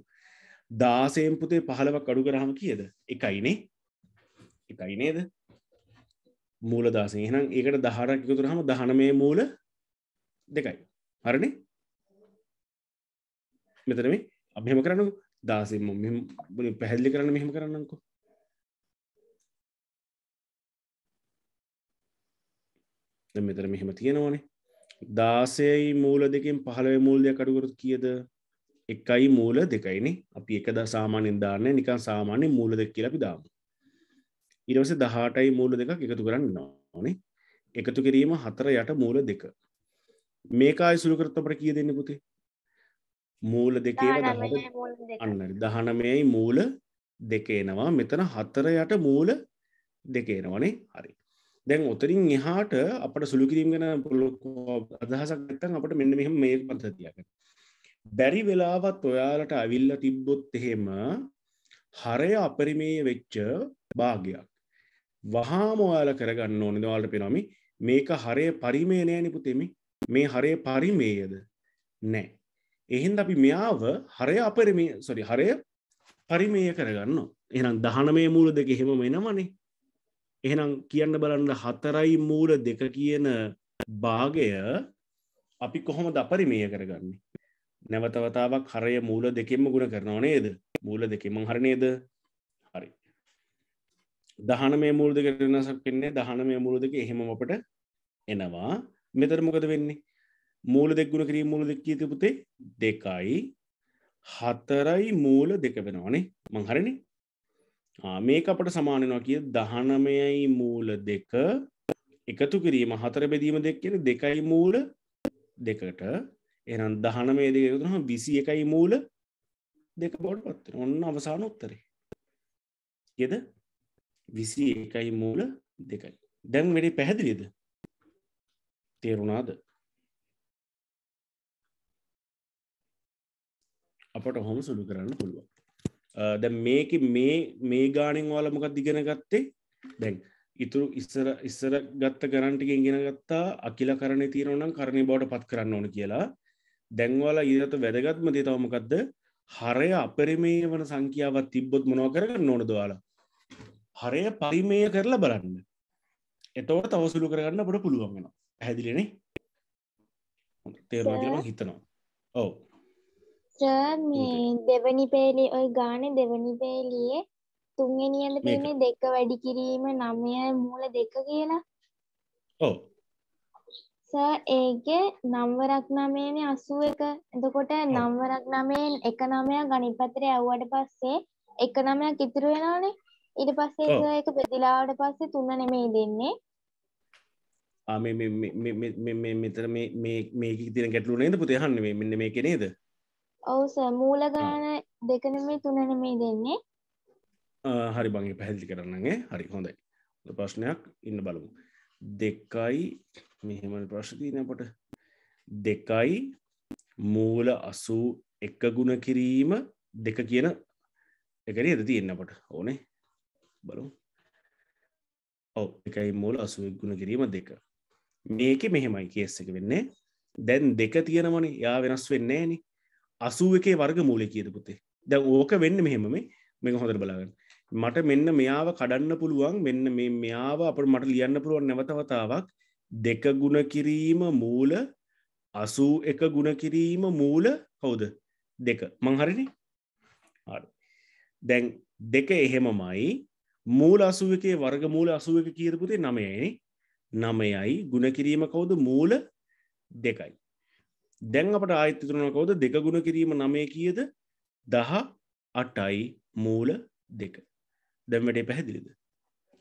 දාසයෙන් පුතේ පහලවක් අඩු කරහම කියද එකයිනේ එකයි නේද මූල දාසය එනම් ඒකට දහරක් එකතුරහම දහනමේ මූල දෙකයි හරණේ මෙතන මේ අභහෙම කරන්නු දාසේ මෙ පැහැදිලි කරන්න මෙහෙම කරන්නකු මෙතර මෙහෙම තියෙනවනේ දාසයයි මූල දෙකින් පහළව මූල්දය කඩුකරුත් කියද එකයි මූල දෙකයිනේ අපි එකද සාමාන්‍යෙන් දාන්න නිකන් සාමාන්‍ය මූල දෙක කියලපි දාම ඉරවස දහටයි මූල දෙක එකතු කරන්න ඕනේ එකතු කිරීම හතර යට මූල දෙක මේකායි සුළුකරත්තපට කිය දෙන්න පුතේ මූල දෙකේ අන්න දහනමයයි මූල දෙකේනවා මෙතන හතරයට මූල දෙකේනවනේ හරි දැන් ඔතරින් එහාට අපට සුළුකිරීම් ගැන අදහසක් ඇත්තන් අපට මෙන්න මෙහම මේ පතතියක බැරි වෙලාවත් ඔයාලට අවිල්ල තිබ්බොත් එහෙම හරය අපරිමේ වෙච්ච භාගයක් වහාම ඔයාල කරගන්න ඕනෙ දවාලට පෙනොමි මේක හරය පරිමේ නෑනිපුතෙමි මේ හරය පරිමේයද නෑ එහින් අපි මෙයාව හරය අපරිම සොරි හරය පරිමය කරගන්න එනම් දහනමේ මූල දෙක හෙම වෙනමනේ එහෙනම් කියන්න බලන්න හතරයි මූල දෙක කියන භාගය අපි කොහොම ද අපරිමය කරගන්නේ නැවතවතාවක් හරය මූල දෙකෙන්ම ගුණ කරනවා නේද මූල දෙකෙම හර නේද හරි දහනමේ මූල දෙක වෙනසක් වෙන්නේ දහනමේ මූල දෙක එහෙම අපට එනවා මෙතර මොකද වෙන්නේ මූල දෙක් ගුණ කිරීම මූල දෙක් කියති පුතේ දෙකයි හතරයි මූල දෙක වෙනවානේ මංහරණ මේක අපට සමානනවා කිය දහනමයයි මූල දෙක එකතු කිරීම හතර බෙදීම දෙක් කියෙන දෙකයි මූල දෙකට එනම් දහනමේ දෙකතුන විසි එකයි මූල දෙක බොඩ පත්ත ඔන්න අවසාන උත්තරේ ගෙද විසි එකයි මූල දෙකයි දැන් වැඩි පැහැදිලිද තේරුණාද අපට හොම සුළු කරන්න පුළුවන් ද මේක මේ මේ ගානෙන් වාලමකක් දිගෙන ගත්තේ දැන් ඉතුරු ඉස්සර ඉස්සර ගත්ත කරන්ටික ඉගෙන ගත්තා අකිල කරණ තීරවනම් කරණය බවට පත් කරන්න ඕන කියලා දැන්වාලා ඉරත වැදගත්ම දේතවමකක්ද හරය අපරිමේ වන සංඛ්‍යාවත් තිබ්බොත් මොනව කරගන්න නොන දවාලා හරය පරිමය කරලා බලන්න එතවට තවසුළු කරගන්න බොට පුළුවන්ගෙන හැදිලනේ තේරවාගම හිතනවා ඔවු සර් මේ දෙවනි පේලි ඔය ගාන දෙවනි පේලියේ තුන්ගෙනියල තියන්නේ දෙක වැඩි කිරීම නමය මූල දෙක කියලා ඔව ස ඒක නම්වරක් නමේනේ අසුව එක එතකොට නම්වරක් නමයෙන් එක නමයක් ගනිපතරය ඇව්වට පස්සේ එක නමයක් ඉතුරු වෙනවානේ ඊට පස්සේ එක ප්‍රතිලාවට පස්සේ තුන්න නෙමෙයි දෙන්නේ මෙතර මේ මේ තින ගැටලු නේද පුතේ හන්න මෙන්න මේක නේද ඔව් සර් මූල ගණන දෙක නෙමෙයි තුන නෙමෙයි දෙන්නේ. හරි බං ඒක පැහැදිලි කරන්න ඈ. හරි හොඳයි. හොඳ ප්‍රශ්නයක් ඉන්න බලමු. දෙකයි මෙහෙම ප්‍රශ්න තියෙනකොට දෙකයි මූල 81 ගුණ කිරීම දෙක කියන එක නේද තියෙන්නේ අපට ඕනේ. බලමු. ඔව් එකයි මූල 81 ගුණ කිරීම දෙක. මේකේ මෙහෙමයි කේස් එක වෙන්නේ. දැන් දෙක තියෙනමනේ. යා වෙනස් වෙන්නේ නැහනේ. අසුව එකේ වර්ග මූලය කියද පුතේ ද ඕක වෙන්න මෙහෙම මේ මේක හොඳර බලාගන්න මට මෙන්න මෙයාව කඩන්න පුළුවන් මෙන්න මේ මෙයාව අප මට ලියන්න පුළුවන් නැවතවතාවක් දෙක ගුණ කිරීම මූල අසූ එක ගුණ කිරීම මූල කවුද දෙක මංහරිනි දැන් දෙක එහෙමමයි මූල අසුව එකේ වර්ග මූල අසුව එක කියරපුතේ නමයයි නමයයි ගුණ කිරීම කවුද මූල දෙකයි දැන් අපට ආයත්‍යතුරන කවද දෙක ගුණ කිරීම නමේ කියද දහ අටයි මූල දෙක දැම්මටේ පැහැදිලිද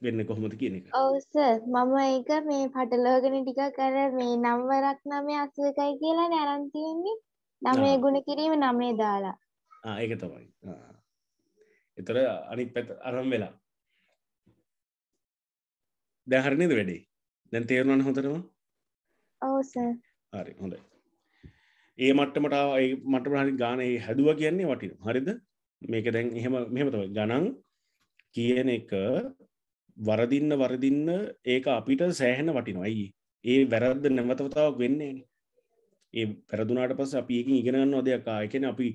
වෙන්න කොහොමද කියන එක ඔවස මම ඒක මේ පටලෝගෙන ටික කර මේ නම්වරක් නමේ අසුවකයි කියලා නැරන්තියන්නේ නමේ ගුණ කිරීම නමේ දාලා ඒක තමයි එතර අනි පැත් අරම් වෙලා දැහරණද වැඩේ දැන් තේරුණන් හොතරම ඔවස හරි හොඳයි ඒ මට්ටමට මට හරි ගානය හැදුව කියන්නේ වටින හරිද මේක දැන් එහෙම මෙහමතව ගණන් කියන එක වරදින්න වරදින්න ඒක අපිට සෑහෙන වටිනවයි ඒ වැරද්ද නැවතවතාවක් වෙන්නේ ඒ පැරදුනාට පස අපි ඒකින් ඉගෙනන්න ඔදයක්කා එකන අපි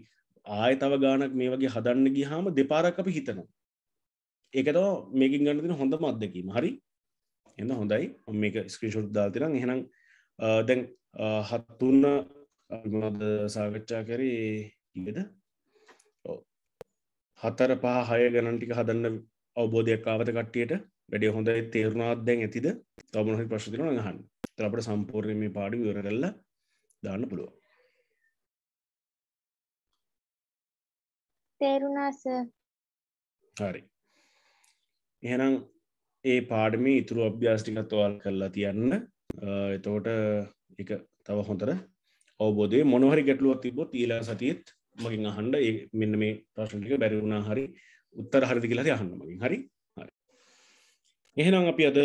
ආය තව ගානක් මේ වගේ හදන්න ගිහාම දෙපාරක් අපි හිතනවා ඒකතව මේකින් ගන්නතින හොඳ මත්දකීම හරි එඳ හොඳයි මේක ස්ක්‍රීෂුට් දාල්තිරම් එහෙනම් දැන් හත්තුන්න අල්මද සාකච්ඡා කරේ ඉද හතර පහ හය ගණන්ටික හදන්න අවබෝධයක් ආවත කට්ටියට වැඩිය හොඳයි තේරුණාත් දැන් ඇතිද තමුණහි ප්‍රශ්තිරන ගහන් තරපට සම්පූර්ණ මේ පාඩි විවර කරල දාන්න පුළුව තේරුණාස හරි එහෙනම් ඒ පාඩමි ඉතුරු අභ්‍යාස්ටිකත්වවල් කරලා තියන්න එතෝට එක තව හොඳර අවබෝධය මොනහරි ගැටලුවක් තිබොත් ඊලා සතියත් මගින් අහන්ඩ ඒ මෙන්න මේ ප්‍රශ්නටික බැරිවුණා හරි උත්තර හරිදි කියලා යහන්න මගින් හරි එහෙනම් අපි අද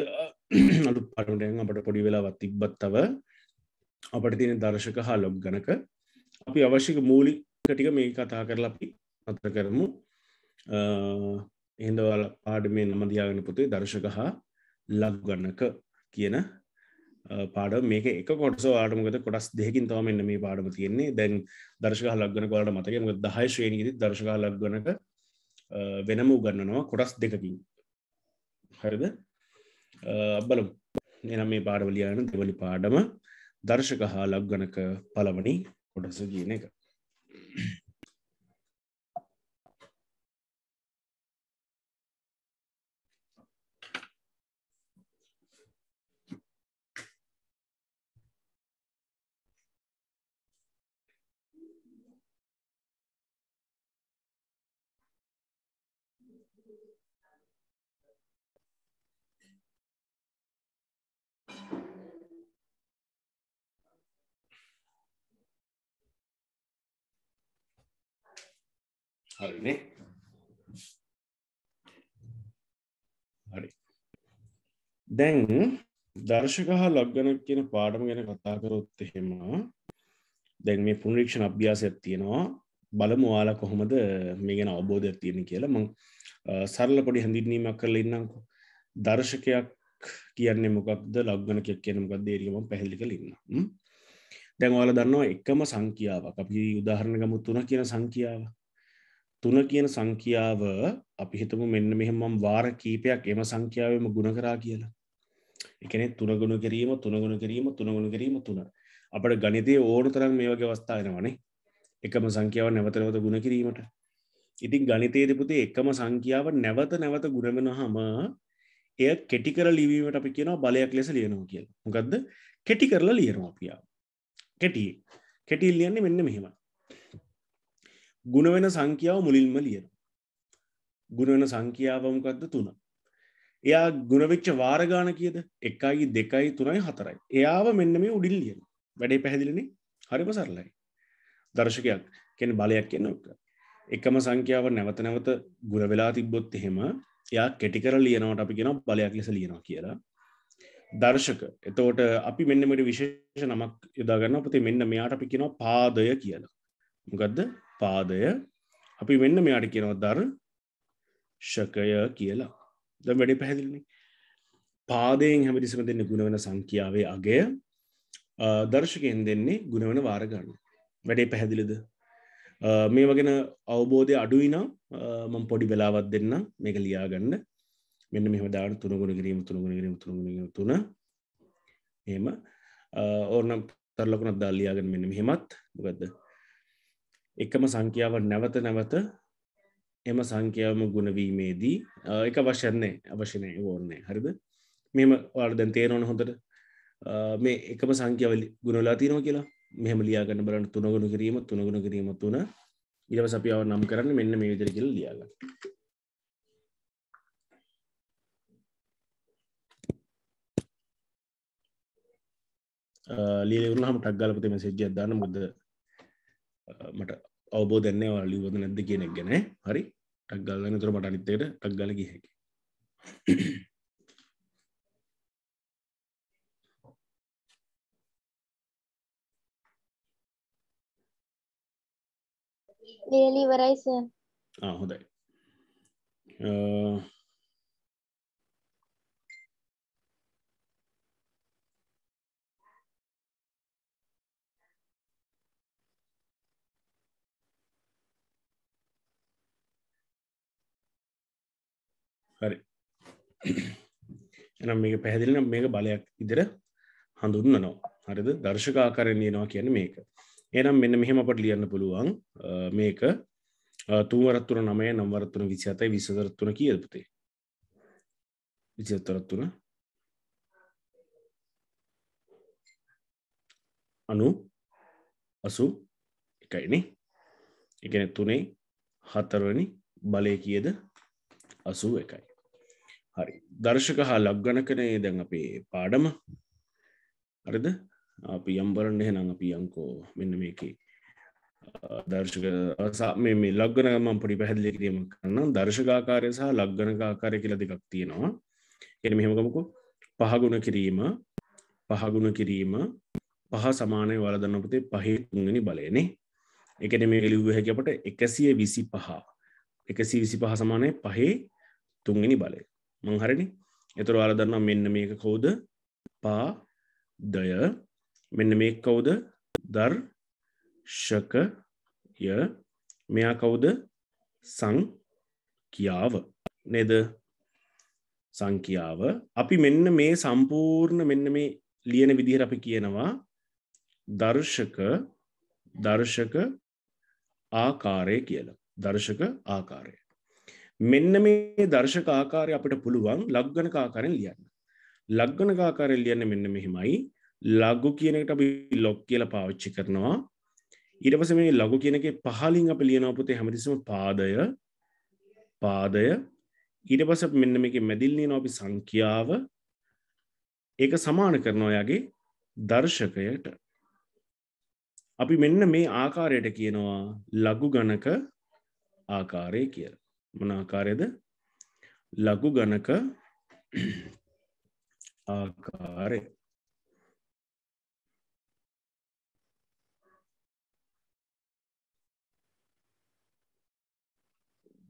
අලු පරටෙන් අපට පොඩි වෙලාවත් තිබ්බත්තව අපට තියෙන දර්ශක හා ලොබ් ගනක අපි අවශ්‍යක මූලි කටික මේ කතා කරලා අපි අතර කරමු එහඳවල පාඩමේ නමදයාගෙන පොතේ දර්ශක හා ලබ් ගන්නක කියන පාඩ මේක එක කොටස ආටමකද කොටස් දෙකින් තම මෙන්න මේ පාඩම තියෙන්නේ දැන් දර්ශක ලක්ගන කොලට මතක ම දහයි ශ්‍රේණීති දර්ශක ලක්ගනක වෙනම උගන්නනවා කොටස් දෙකකින් හරිද අබ්බල එනම් මේ පාඩවලියන දෙවලි පාඩම දර්ශක හා ලක්ගනක පළවනි කොටස කියන එක හරිනේ හරි දැන් දර්ශකහ ලක්ගන කියන පාඩම ගැන කතාකරොත් එහෙම දැන් මේ පුනරීක්ෂණ අභ්‍යාසයක් තියෙනවා බලමු ඔයාලා කොහොමද මේ ගැන අවබෝධයක් තියෙන කියලා මං සරල පොඩි හැඳින්වීමක් කරලා ඉන්නම්කෝ දර්ශකයක් කියන්නේ මොකක්ද ලග්ගනකයක් කියන්නේ මොකක්ද ඒක මම පැහැදිලි කරලා ඉන්නම් දැන් ඔයාලා දන්නවා එකම සංඛ්‍යාවක් අපි උදාහරණ ගමු 3 කියන සංඛ්‍යාව තුන කියන සංඛ්‍යාව අපි හිතමු මෙන්න මෙහෙමම් වාර කීපයක් එම සංඛ්‍යාවම ගුණ කරා කියලා. එකනෙ තුනගුණ කිරීම තුනගුණ කිරීම තුනගුණ කිරීම තුන. අපට ගනිතය ඕන තරම් මේ වගේ අවස්ථායනවනේ එකම සංඛ්‍යාව නැවතනවත ගුණ කිරීමට. ඉතින් ගනිතේදපුතේ එකම සංඛ්‍යාව නැවත නැවත ගුණවෙන හම එය කෙටි කර ලිවීමට අපි කියනවා බලයක් ලෙස ලියනවා කියලා. මොකක්ද කෙටි කරලා ලියනවා අපියාව. කෙටියේ කෙටිල් ලියන්නේ මෙන්න මෙහෙමයි. ගුණවෙන සංඛ්‍යාව මුලින්ම ලියන ගුණවෙන සංඛ්‍යාවමකක්ද තුන එයා ගුණවෙච්ච වාරගාන කියද එකයි දෙකයි තුනයි හතරයි එයාව මෙන්න මේ උඩින් ලියන වැඩේ පැහැදිලිනි හරිම සරලයි දර්ශකයක් කෙන බලයක් කියන්න ඔක්ක එකම සංඛ්‍යාව නැවත නැවත ගුණ වෙලා තිබ්බොත් එහෙම එයා කෙටිකර ලියනවට අපි කෙන බලයක් ලෙස ලියනවා කියලා දර්ශක එතවට අපි මෙන්නමට විශේෂ නමක් යොදාගන්න අපතේ මෙන්න මෙයාට අපි කෙනවා පාදය කියලා මොකදද පාදය අපි වෙන්න මෙයාට කියනව දර් ශකය කියලා ද වැඩි පැහැදිලිනි පාදයෙන් හැමතිසම දෙන්න ගුණවන සංඛ්‍යාවේ අගය දර්ශකයෙන් දෙන්නේ ගුණවන වාරගන්න වැඩේ පැහැදිලිද මේ වගෙන අවබෝධය අඩුයිනම් මං පොඩි වෙලාවත් දෙන්න මේක ලියාගන්න මෙන්න මෙම දාට තුනගුණ කිරීම තුනගුණ කිරීම තුනගුණ තුන එහෙම ඕනම් තරලකුණක් දාල්ලියාගෙන මෙන්න මෙහෙමත් මොකක්ද එකම සංඛ්‍යාව නැවත නැවත එම සංඛ්‍යාවම ගුණවීමේදී එක වශයන්නේ අවශනය ඕන්නේ හරිද මෙම වාර්දැන් තේරවන හොඳට මේ එකම සංඛ්‍යාවල ගුණලා තියනෝ කියලා මෙහම ලියාගන්න බලන්න තුනගුණ කිරීම තුනගුණ කිරීම තුන ඉරව සපියාව නම් කරන්න මෙන්න මේ විදිර කියල ලියාගන්න ලියවරුණහම ටක්ගලපති මෙසෙජ්ජ දන්න මුද මට අවබෝධන්නේ වාලිවෝද නැද්ද කියනෙක් ගැන හරි ටක් ගල්ලන්න තුර මට අනිත්තයට ටක් ගල ගිය හැකි ලියලි වරයිස හොඳයි හරි එනම් මේක පැහැදිලින මේක බලයක් ඉදිර හඳුන්නනවා හරිද දර්ශකාකරණයනවා කියන මේක එනම් මෙන්න මෙහෙම අපට ලියන්න පුළුවන් මේක තුවරත්තුර නමය නම්වරත්තුන විසි අතයි විසදරත්තුන කියපතේ විසිතරත්තුන අනු අසු එකයිනේ එකන තුනේ හතරවැනි බලය කියද අසූ එකයි හරි දර්ශක හා ලක්ගණකනය දැන් අපේ පාඩම අරද අපි යම්බරන්න එහෙනම් අපි යංකෝ මෙන්න මේකේ දර්ශක මේ ලක්ගනගමන් පොඩි පැහැදිලි කිරීම කරන්න දර්ශකාකාරය සහ ලක්ගනකාකාරය කියල දෙකක් තියෙනවා එන මෙහෙමකමකු පහගුණ කිරීම පහගුණ කිරීම පහ සමානය වලදන්නපතේ පහේ තුන්ගනි බලයනේ එකන මේ එලිව්හ හැකපට එකසිය විසි පහා එකසි විසි පහසමානය පහේ තුන්ගනි බලය මංහරණ එතුර අලදන්නම් මෙන්න මේක කවුද පා දය මෙන්න මේ කවුද දර් ශකය මෙයා කවුද සං කියාව නෙද සංකියාව අපි මෙන්න මේ සම්පූර්ණ මෙන්න මේ ලියන විදිහර අපි කියනවා දර්ශක දර්ශක ආකාරය කියලා දර්ශක ආකාරය. මෙන්න මේ දර්ශක ආකාරය අපිට පුළුවන් ලක්ගන ආකාරෙන් ලියන්න. ලක්ගන ආකාරය ලියන්න මෙන්න මෙහෙමයි ලග්ගු කියනකට අපි ලොක් කියල පාවිච්චි කරනවා ඉරපස මේ ලගු කියනගේ පහලින් අප ලියනවපුතේ හැමතිසම පාදය පාදය ඊටපස මෙන්න මේ මැදිල්ලියන අපි සංඛ්‍යාව ඒක සමාන කරනවා යාගේ දර්ශකයට අපි මෙන්න මේ ආකාරයට කියනවා ලගු ගණක ආකාරය කිය මන ආකාරයද ලඝු ගණක ආකාරය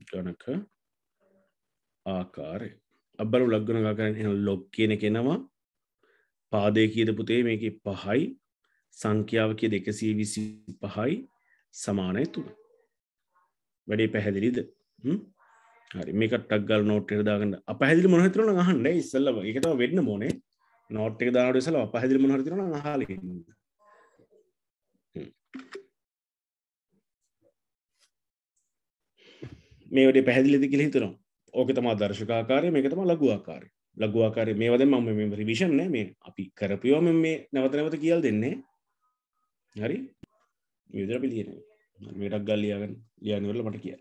ගණක ආකාරය අබලු ලක්ගන ආකාරය ලොග් කියන කෙනවා පාදය කියද පුතේ මේක පහයි සංඛ්‍යාව කිය දෙකසී විසි පහයි සමානය තුළ වැඩේ පැහැදිලිද හරි මේක ටක්ගල් නෝට් දාගන්න අපහැදිලි මොහතරන හන්න ඉස්සල්ලම එකතම වෙන්න මෝනේ නෝට් එක දානට සල අපහැදිලි මොහතරන හල මේ වැඩේ පැහැදිලිද කියල හිතරම් ඕක තමා දර්ශකාකාරය මේක තම ලගුවාකාරය ලගුවාකාරය මේ වද මම මෙම රිවිෂන් මේ අපි කරපුයෝම මේ නැවත නැවත කියල් දෙන්නේ හරි විදර පිලියනේ මේ ඩක් ගල් ලියාගෙන ලියන්නවල මට කිය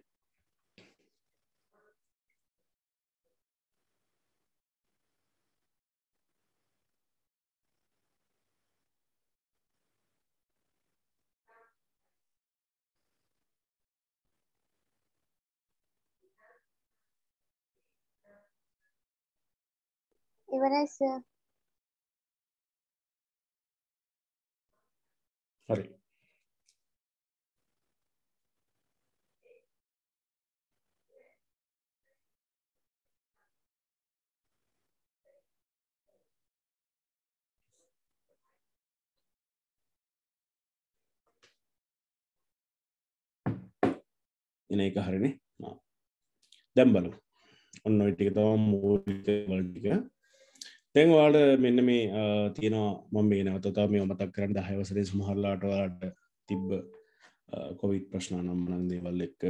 ඉවරයි සර් හරි එන එක හරින දැම්බලු ඔන්න ටික තම මූලික වල්ටික තැන් වාට මෙන්න මේ තියෙනවා මම මේ නවතතා මේ මතක් කරන්න දහයවසරේ සමහරලාට වාට තිබ්බ කොවිත් ප්‍රශ්නා නම්මනන් දේවල් එක්ක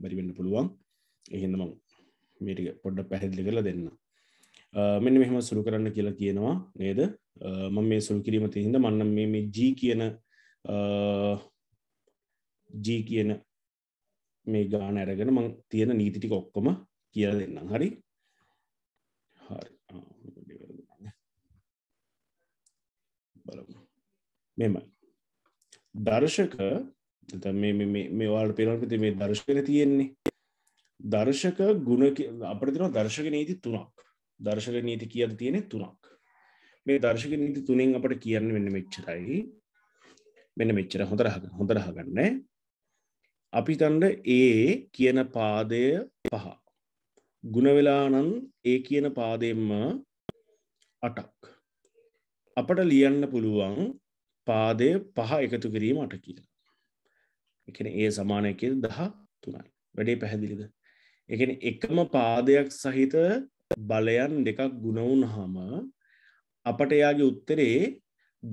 බැරිවෙන්න පුළුවන් එහෙඳම මේටික පොඩ්ඩ පැහැදිලි කරලා දෙන්න මෙන්න මෙහම සුරු කරන්න කියලා කියනවා නේද මම මේ සුරු කිරීම තිහිද මන්න මේ ජී කියන ජී කියන මේ ගාන ඇරගෙන මං තියෙන නීතිටික ඔක්කොම කියල දෙන්නම් හරි බලමු මෙම දර්ශක මේවාට පෙරපති මේ දර්ශකන තියෙන්නේ දර්ශක ගුණ අපරතින දර්ශක නීති තුනක් දර්ශක නීති කියද තියෙනෙ තුනක් මේ දර්ශක නීති තුනෙන් අපට කියන්න වෙන්න මෙච්චරයි මෙන්න මෙච්චර හොඳරහ හොඳරහගන්න අපි තන්ඩ ඒ කියන පාදය පහ. ගුණවෙලානන් ඒ කියන පාදෙන්ම අටක්. අපට ලියන්න පුළුවන් පාදය පහ එකතු කිරීම අට කියලා. එකන ඒ සමානයකල් දහ තුනයි වැඩේ පැහැදිලිද. එකන එකම පාදයක් සහිත බලයන් දෙකක් ගුණවුන් හාම අපට එයාගේ උත්තරේ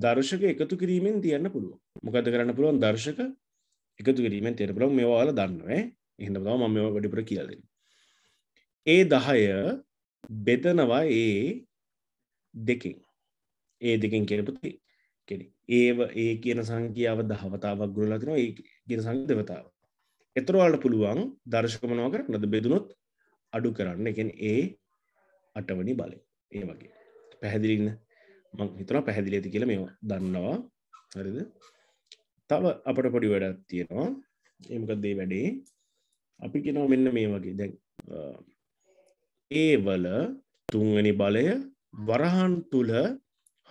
දර්ශක එකතු කිරීමෙන් තියන්න පුළුව මොකද කරන්න පුළුවන් දර්ශක එකතු කිරීමෙන් තේර බලක් මේ වාල දන්නවෑ එහඳ තම මම වැඩිපුර කියල්ද ඒ දහය බෙදනවා ඒ දෙකින් ඒ දෙකින් කෙරපති කෙරි ඒව ඒ කියන සංකියාව දහවතාවක් ගුරලතින ඒ කියන සං දෙවතාව එතරවාලට පුළුවන් දර්ශකමනාව කර නද බෙදනොත් අඩු කරන්න එකෙන් ඒ අටවනි බලය ඒ වගේ පැහැදිලින්න මං හිතන පැහැදිලි ඇති කියල මේවා දන්නවා හරිද තව අපට පොඩි වැඩක් තියෙනවා ඒමකක්දේ වැඩේ අපි කෙනව මෙන්න මේ වගේ දැන් ඒවල තුන්වැනි බලය වරහන් තුළ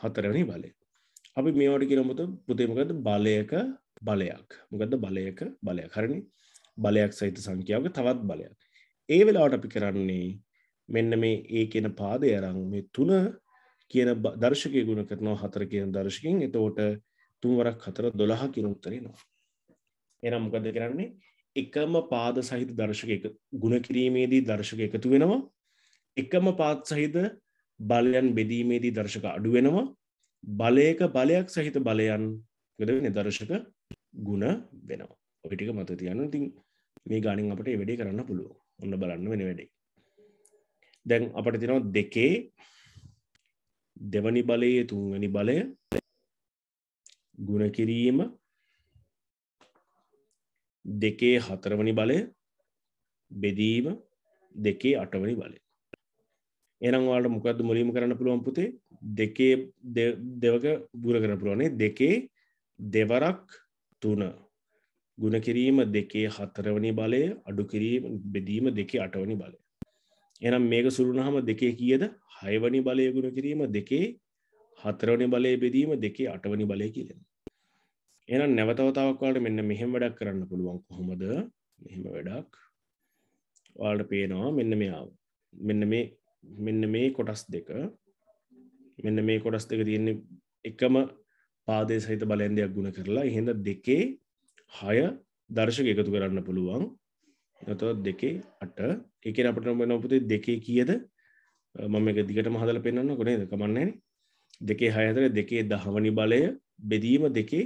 හතරවැනි බලය අපි මේවට කියනමුත පුතේමකද බලයක බලයක් මොකද බලයක බලයක් හරණි බලයක් සහිත සංඛ්‍යාවක තවත් බලයක් ඒ වෙලාවට අපි කරන්නේ මෙන්න මේ ඒ කියන පාදය අරන් මේ තුන කියන දර්ශකය ගුණ කරනවා හතර කියන දර්ශකින් එතෝට තුන්වරක් හතර දොළහ කිරුත්තරෙනවා. එනම් මොකද කරන්නේ එකම පාද සහිත දර්ශක ගුණ කිරීමේදී දර්ශක එකතු වෙනවා එකම පාත් සහිත බලයන් බෙදීමේදී දර්ශක අඩු වෙනවා බලයක බලයක් සහිත බලයන් ගදවෙන දර්ශක ගුණ වෙනවා ඔටික මත තියන්න ඉතින් මේ ගානින් අපට වැඩේ කරන්න පුළුව ඔන්න බලන්න වෙන වැඩේ දැන් අපට තිනවා දෙකේ දෙවනි බලයේ තුන්වැනි බලය ගුණ කිරීම දෙකේ හතරවනි බලය බෙදීම දෙකේ අටවනි බලය එනවාට මොකක්ද මුලීම කරන්න පුළුවන් පුතේ දෙකේ දෙවක බුර කරන පුළුවනේ දෙකේ දෙවරක් තුන ගුණ කිරීම දෙකේ හතරවනි බලය අඩු කිරීම බෙදීම දෙකේ අටවනි බලය එනම් මේක සුරුණහම දෙකේ කියද හයවනි බලය ගුණ කිරීම දෙකේ හතරවනි බලය බෙදීම දෙකේ අටවනි බලය කියලෙන එනම් නැවතවතාවක්වාට මෙන්න මෙහෙම වැඩක් කරන්න පුළුවන් කොහොමද මෙහෙම වැඩක් වාට පේනවා මෙන්න මෙයාාව මෙන්න මේ මෙන්න මේ කොටස් දෙක මෙන්න මේ කොටස් දෙක තියන්නේ එකම පාදේ සහිත බලයන් දෙයක් ගුණ කරලා එහෙඳ දෙකේ හය දර්ශක එකතු කරන්න පුළුවන් නතව දෙකේ අට එකෙන අපට නොපතේ දෙකේ කියද මම එක දිගට මහදල පෙන්න්න ගොනේ කමන්නේ දෙකේ හයතර දෙකේ දහවනි බලය බෙදීම දෙකේ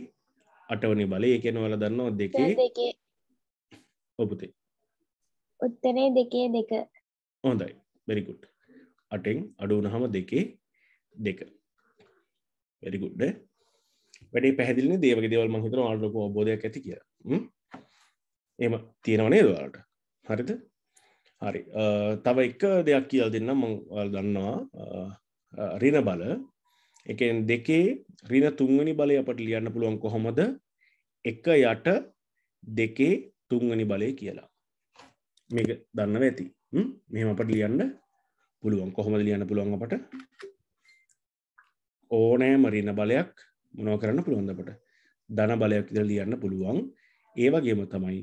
අටවනි බලය එකන වල දන්නවා දෙකේ ඔපුතේ උත්තරේ දෙකේ දෙක හොඳයි බෙරිකුට් අටෙන් අඩුනහම දෙකේ දෙක වැරිකුඩ්ඩ වැඩේ පැහදිලන දේවක දෙවල් මහිතර ආලක බෝධයක් ඇති කිය එම තියෙනවනේ දවාලට හරිද හරි තව එක දෙයක් කියල් දෙන්න මං දන්නවා රින බල එකෙන් දෙකේ රින තුන්වනි බලය අපට ලියන්න පුළුවන් කොහොමද එක යට දෙකේ තුන්වනි බලය කියලා මේක දන්නව ඇති මෙහම අපට ලියන්න පුළුවන් කොහොමද ලියන්න පුළුවන් අපට ඕනෑම රින බලයක් මොනව කරන්න පුළුවන්ද අපට ධන බලයක් ඉදර ලියන්න පුළුවන් ඒවගේම තමයි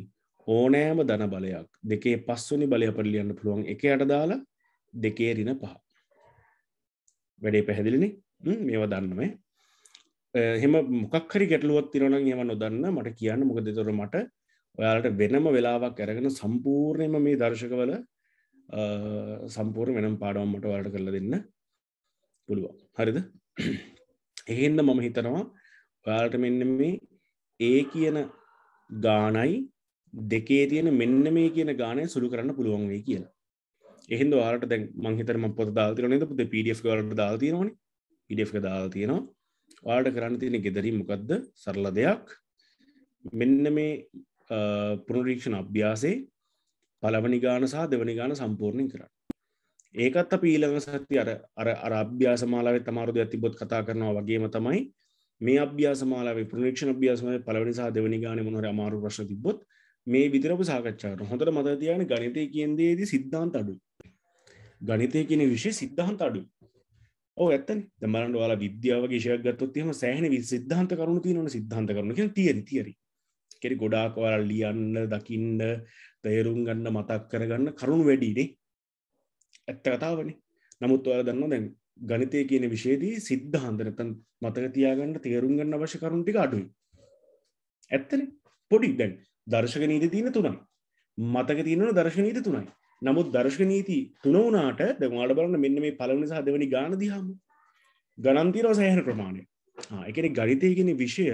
ඕනෑම ධන බලයක් දෙකේ පස්වනි බලය අපට ලියන්න පුළුවන් එක අට දාලා දෙකේ රින පහ වැඩේ පැහැදිලිනේ මේවා දන්නම එහෙම මොක්හරි ගැටලුවත් තිරන ඒව නොදන්න මට කියන්න මොක දෙතොර මට ඔයාලට වෙනම වෙලාවක් ඇරගෙන සම්පූර්ණයම මේ දර්ශකවල සම්පූර් වෙනම් පාඩුවම් මට වලට කරල දෙන්න පුළුවන් හරිද එහෙන්ද මම හිතනවා ඔයාලට මෙන්න මේ ඒ කියන ගානයි දෙකේ තියෙන මෙන්න මේ කියන ගානය සුළු කරන්න පුළුවන් වේ කියලා එහෙද වාට දැ මංහිතරම පොත දාතිරන පුද පිඩිය වලට දාතිරවනේ ඉඩක දාලා තියෙනවා වාට කරන්න තියෙන ගෙදරී මොකක්ද සරල දෙයක් මෙන්න මේ පුනරීක්ෂණ අභ්‍යාසේ පළවනි ගාන සහ දෙවනි ගාන සම්පූර්ණින් කරන්න ඒකත් අප ඊළඟ සහති අර අර අරභ්‍යාසමාලාව තමාරුද ඇතිබොත් කතා කරනවා වගේම තමයි මේ අභ්‍යාසමාලාව පුනරීක්ෂණ අභ්‍යාසමය පළවනි සහ දෙවනි ගාන මොනර අමාරු ප්‍රශ්න තිබොත් මේ විතරපු සාකච්ඡාට හොඳට මතතියන ගනිතය කියන්දේදී සිද්ධාන්ත අඩු ගනිතය කියෙන විශෂ සිද්ධහන්ත අඩුයි ඕ ඇත්තන දමරන්න වාලා විද්‍යාව ශයක් ගත්තොත්යම සෑහන වි සිද්ධාන්ත කරුණු තියනවන සිද්ධාන්ත කරුණු කිය තියරි තියරි කෙරි ගොඩාක් වාල ලියන්න දකින්න තේරුම් ගන්න මතක් කරගන්න කරුණු වැඩිනේ ඇත්ත කතාවන නමුත් වාල දන්න දැන් ගනිතය කියන විශේදී සිද්ධහන්දරතන් මතක තියාගන්න තේරුම් ගන්න අවශ්‍ය කරුණටික අඩුයි ඇත්තන පොඩි දැන් දර්ශක නීති තියෙන තුනයි මතක තියෙනවන දර්ශනීත තුනයි නමුත් දර්ශක නීති තුනවනාට දවාට බලන්න මෙන්න මේ පලවනි සහ දෙවනි ගාන දිහාම ගණන්තිරව සෑහන ප්‍රමාණය එකන ගරිතයගෙන විෂය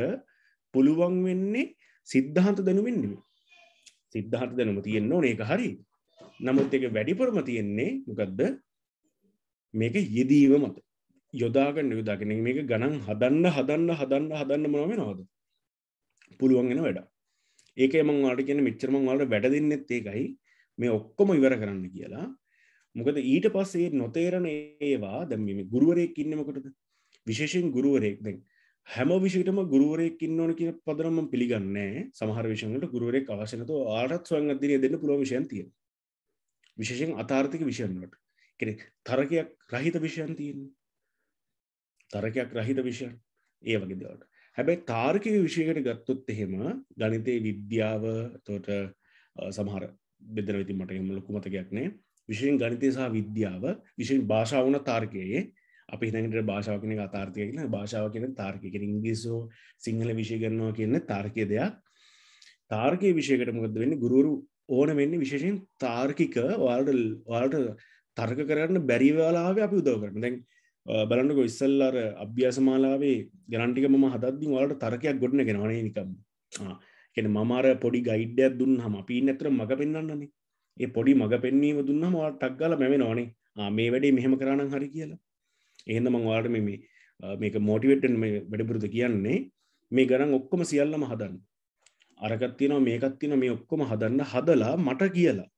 පුළුවන් වෙන්නේ සිද්ධහන්ත දැනුමින් නෙම සිද්ධහන්ත දැනුම තියෙන්න්න ඕන ඒක හරි නමුත් එක වැඩිපුරම තියෙන්නේ මොකක්ද මේක යෙදීම මත යොදාගන්න යොදාගෙන මේක ගණන් හදන්න හදන්න හදන්න හදන්න මොනම නවද පුළුවන්ගෙන වැඩ ඒක මංවාට කියන මිච්චරම වාලට වැඩ දෙන්නෙත් ඒකයි මේ ඔක්කොම ඉවර කරන්න කියලා මොකද ඊට පස්සේ නොතේරණ ඒවා දැ ගුරුවරයෙක් ඉන්නමකටද විශේෂෙන් ගුරුවරයෙක් දැන් හැම විෂයටම ගුරුවරයෙක් ඉන්න ඕන කියන පදරම පිළිගන්නේ සමහර විෂයන්ට ගුරුවරෙක් අවශ්‍යනතු ආරත් ස්වයන් අධ්‍යනය දෙන්න පුළුව විෂයන් තියෙන විශේෂයෙන් අතාර්ථික විෂයන්වට කෙනෙ තරකයක් රහිත විෂයන් තියෙන තරකයක් රහිත විෂයන් ඒ වගේ දවට හැබැයි තාර්කික විෂයකට ගත්තොත් එහෙම ගනිතේ විද්‍යාව තොට සමහර බෙදර වෙති මට එම ලොකුමතකයක් නෑ විශයෙන් ගනිතය සහ විද්‍යාව විශයෙන් භාෂාවන තාර්කයේ අපි හිතට භාෂාව කෙන අතාර්කය කියෙන භාෂාව කියෙන තාර්කය කෙන ඉංගිසෝ සිංහල විශය කරනවා කියන්න තාර්කය දෙයක් තාර්කය විෂයකට මොකද වෙන්න ගුරුවරු ඕන වෙන්න විශේෂෙන් තාර්කික වාල්ඩල් වාල්ට තර්ක කරන්න බැරිවලාාව අපි උදව කරන දැන් බලන්නක ඉස්සල්ලාර අභ්‍යාසමාලාවේ ගරන්ටික ම හදදදි වාලට තර්කයක් ගොඩන ගෙනවන නිකම් කෙන මමාර පොඩි ගයිඩ්ඩයක් දුන්න හම අපි නැතර මඟ පෙන්න්නන්නේ ඒ පොඩි මඟ පෙන්වීම දුන්න මවා ටක්ගල මෙම නොනේ මේ වැඩේ මෙහෙම කරන්න හරි කියලා එහෙඳ මංවාට මේ මේක මෝටිවටන් මේ වැඩපුරුද කියන්නේ මේ ගරන් ඔක්කොම සියල්ලම හදන්න අරගත්තින මේකත්තින මේ ඔක්කොම හදන්න හදලා මට කියලා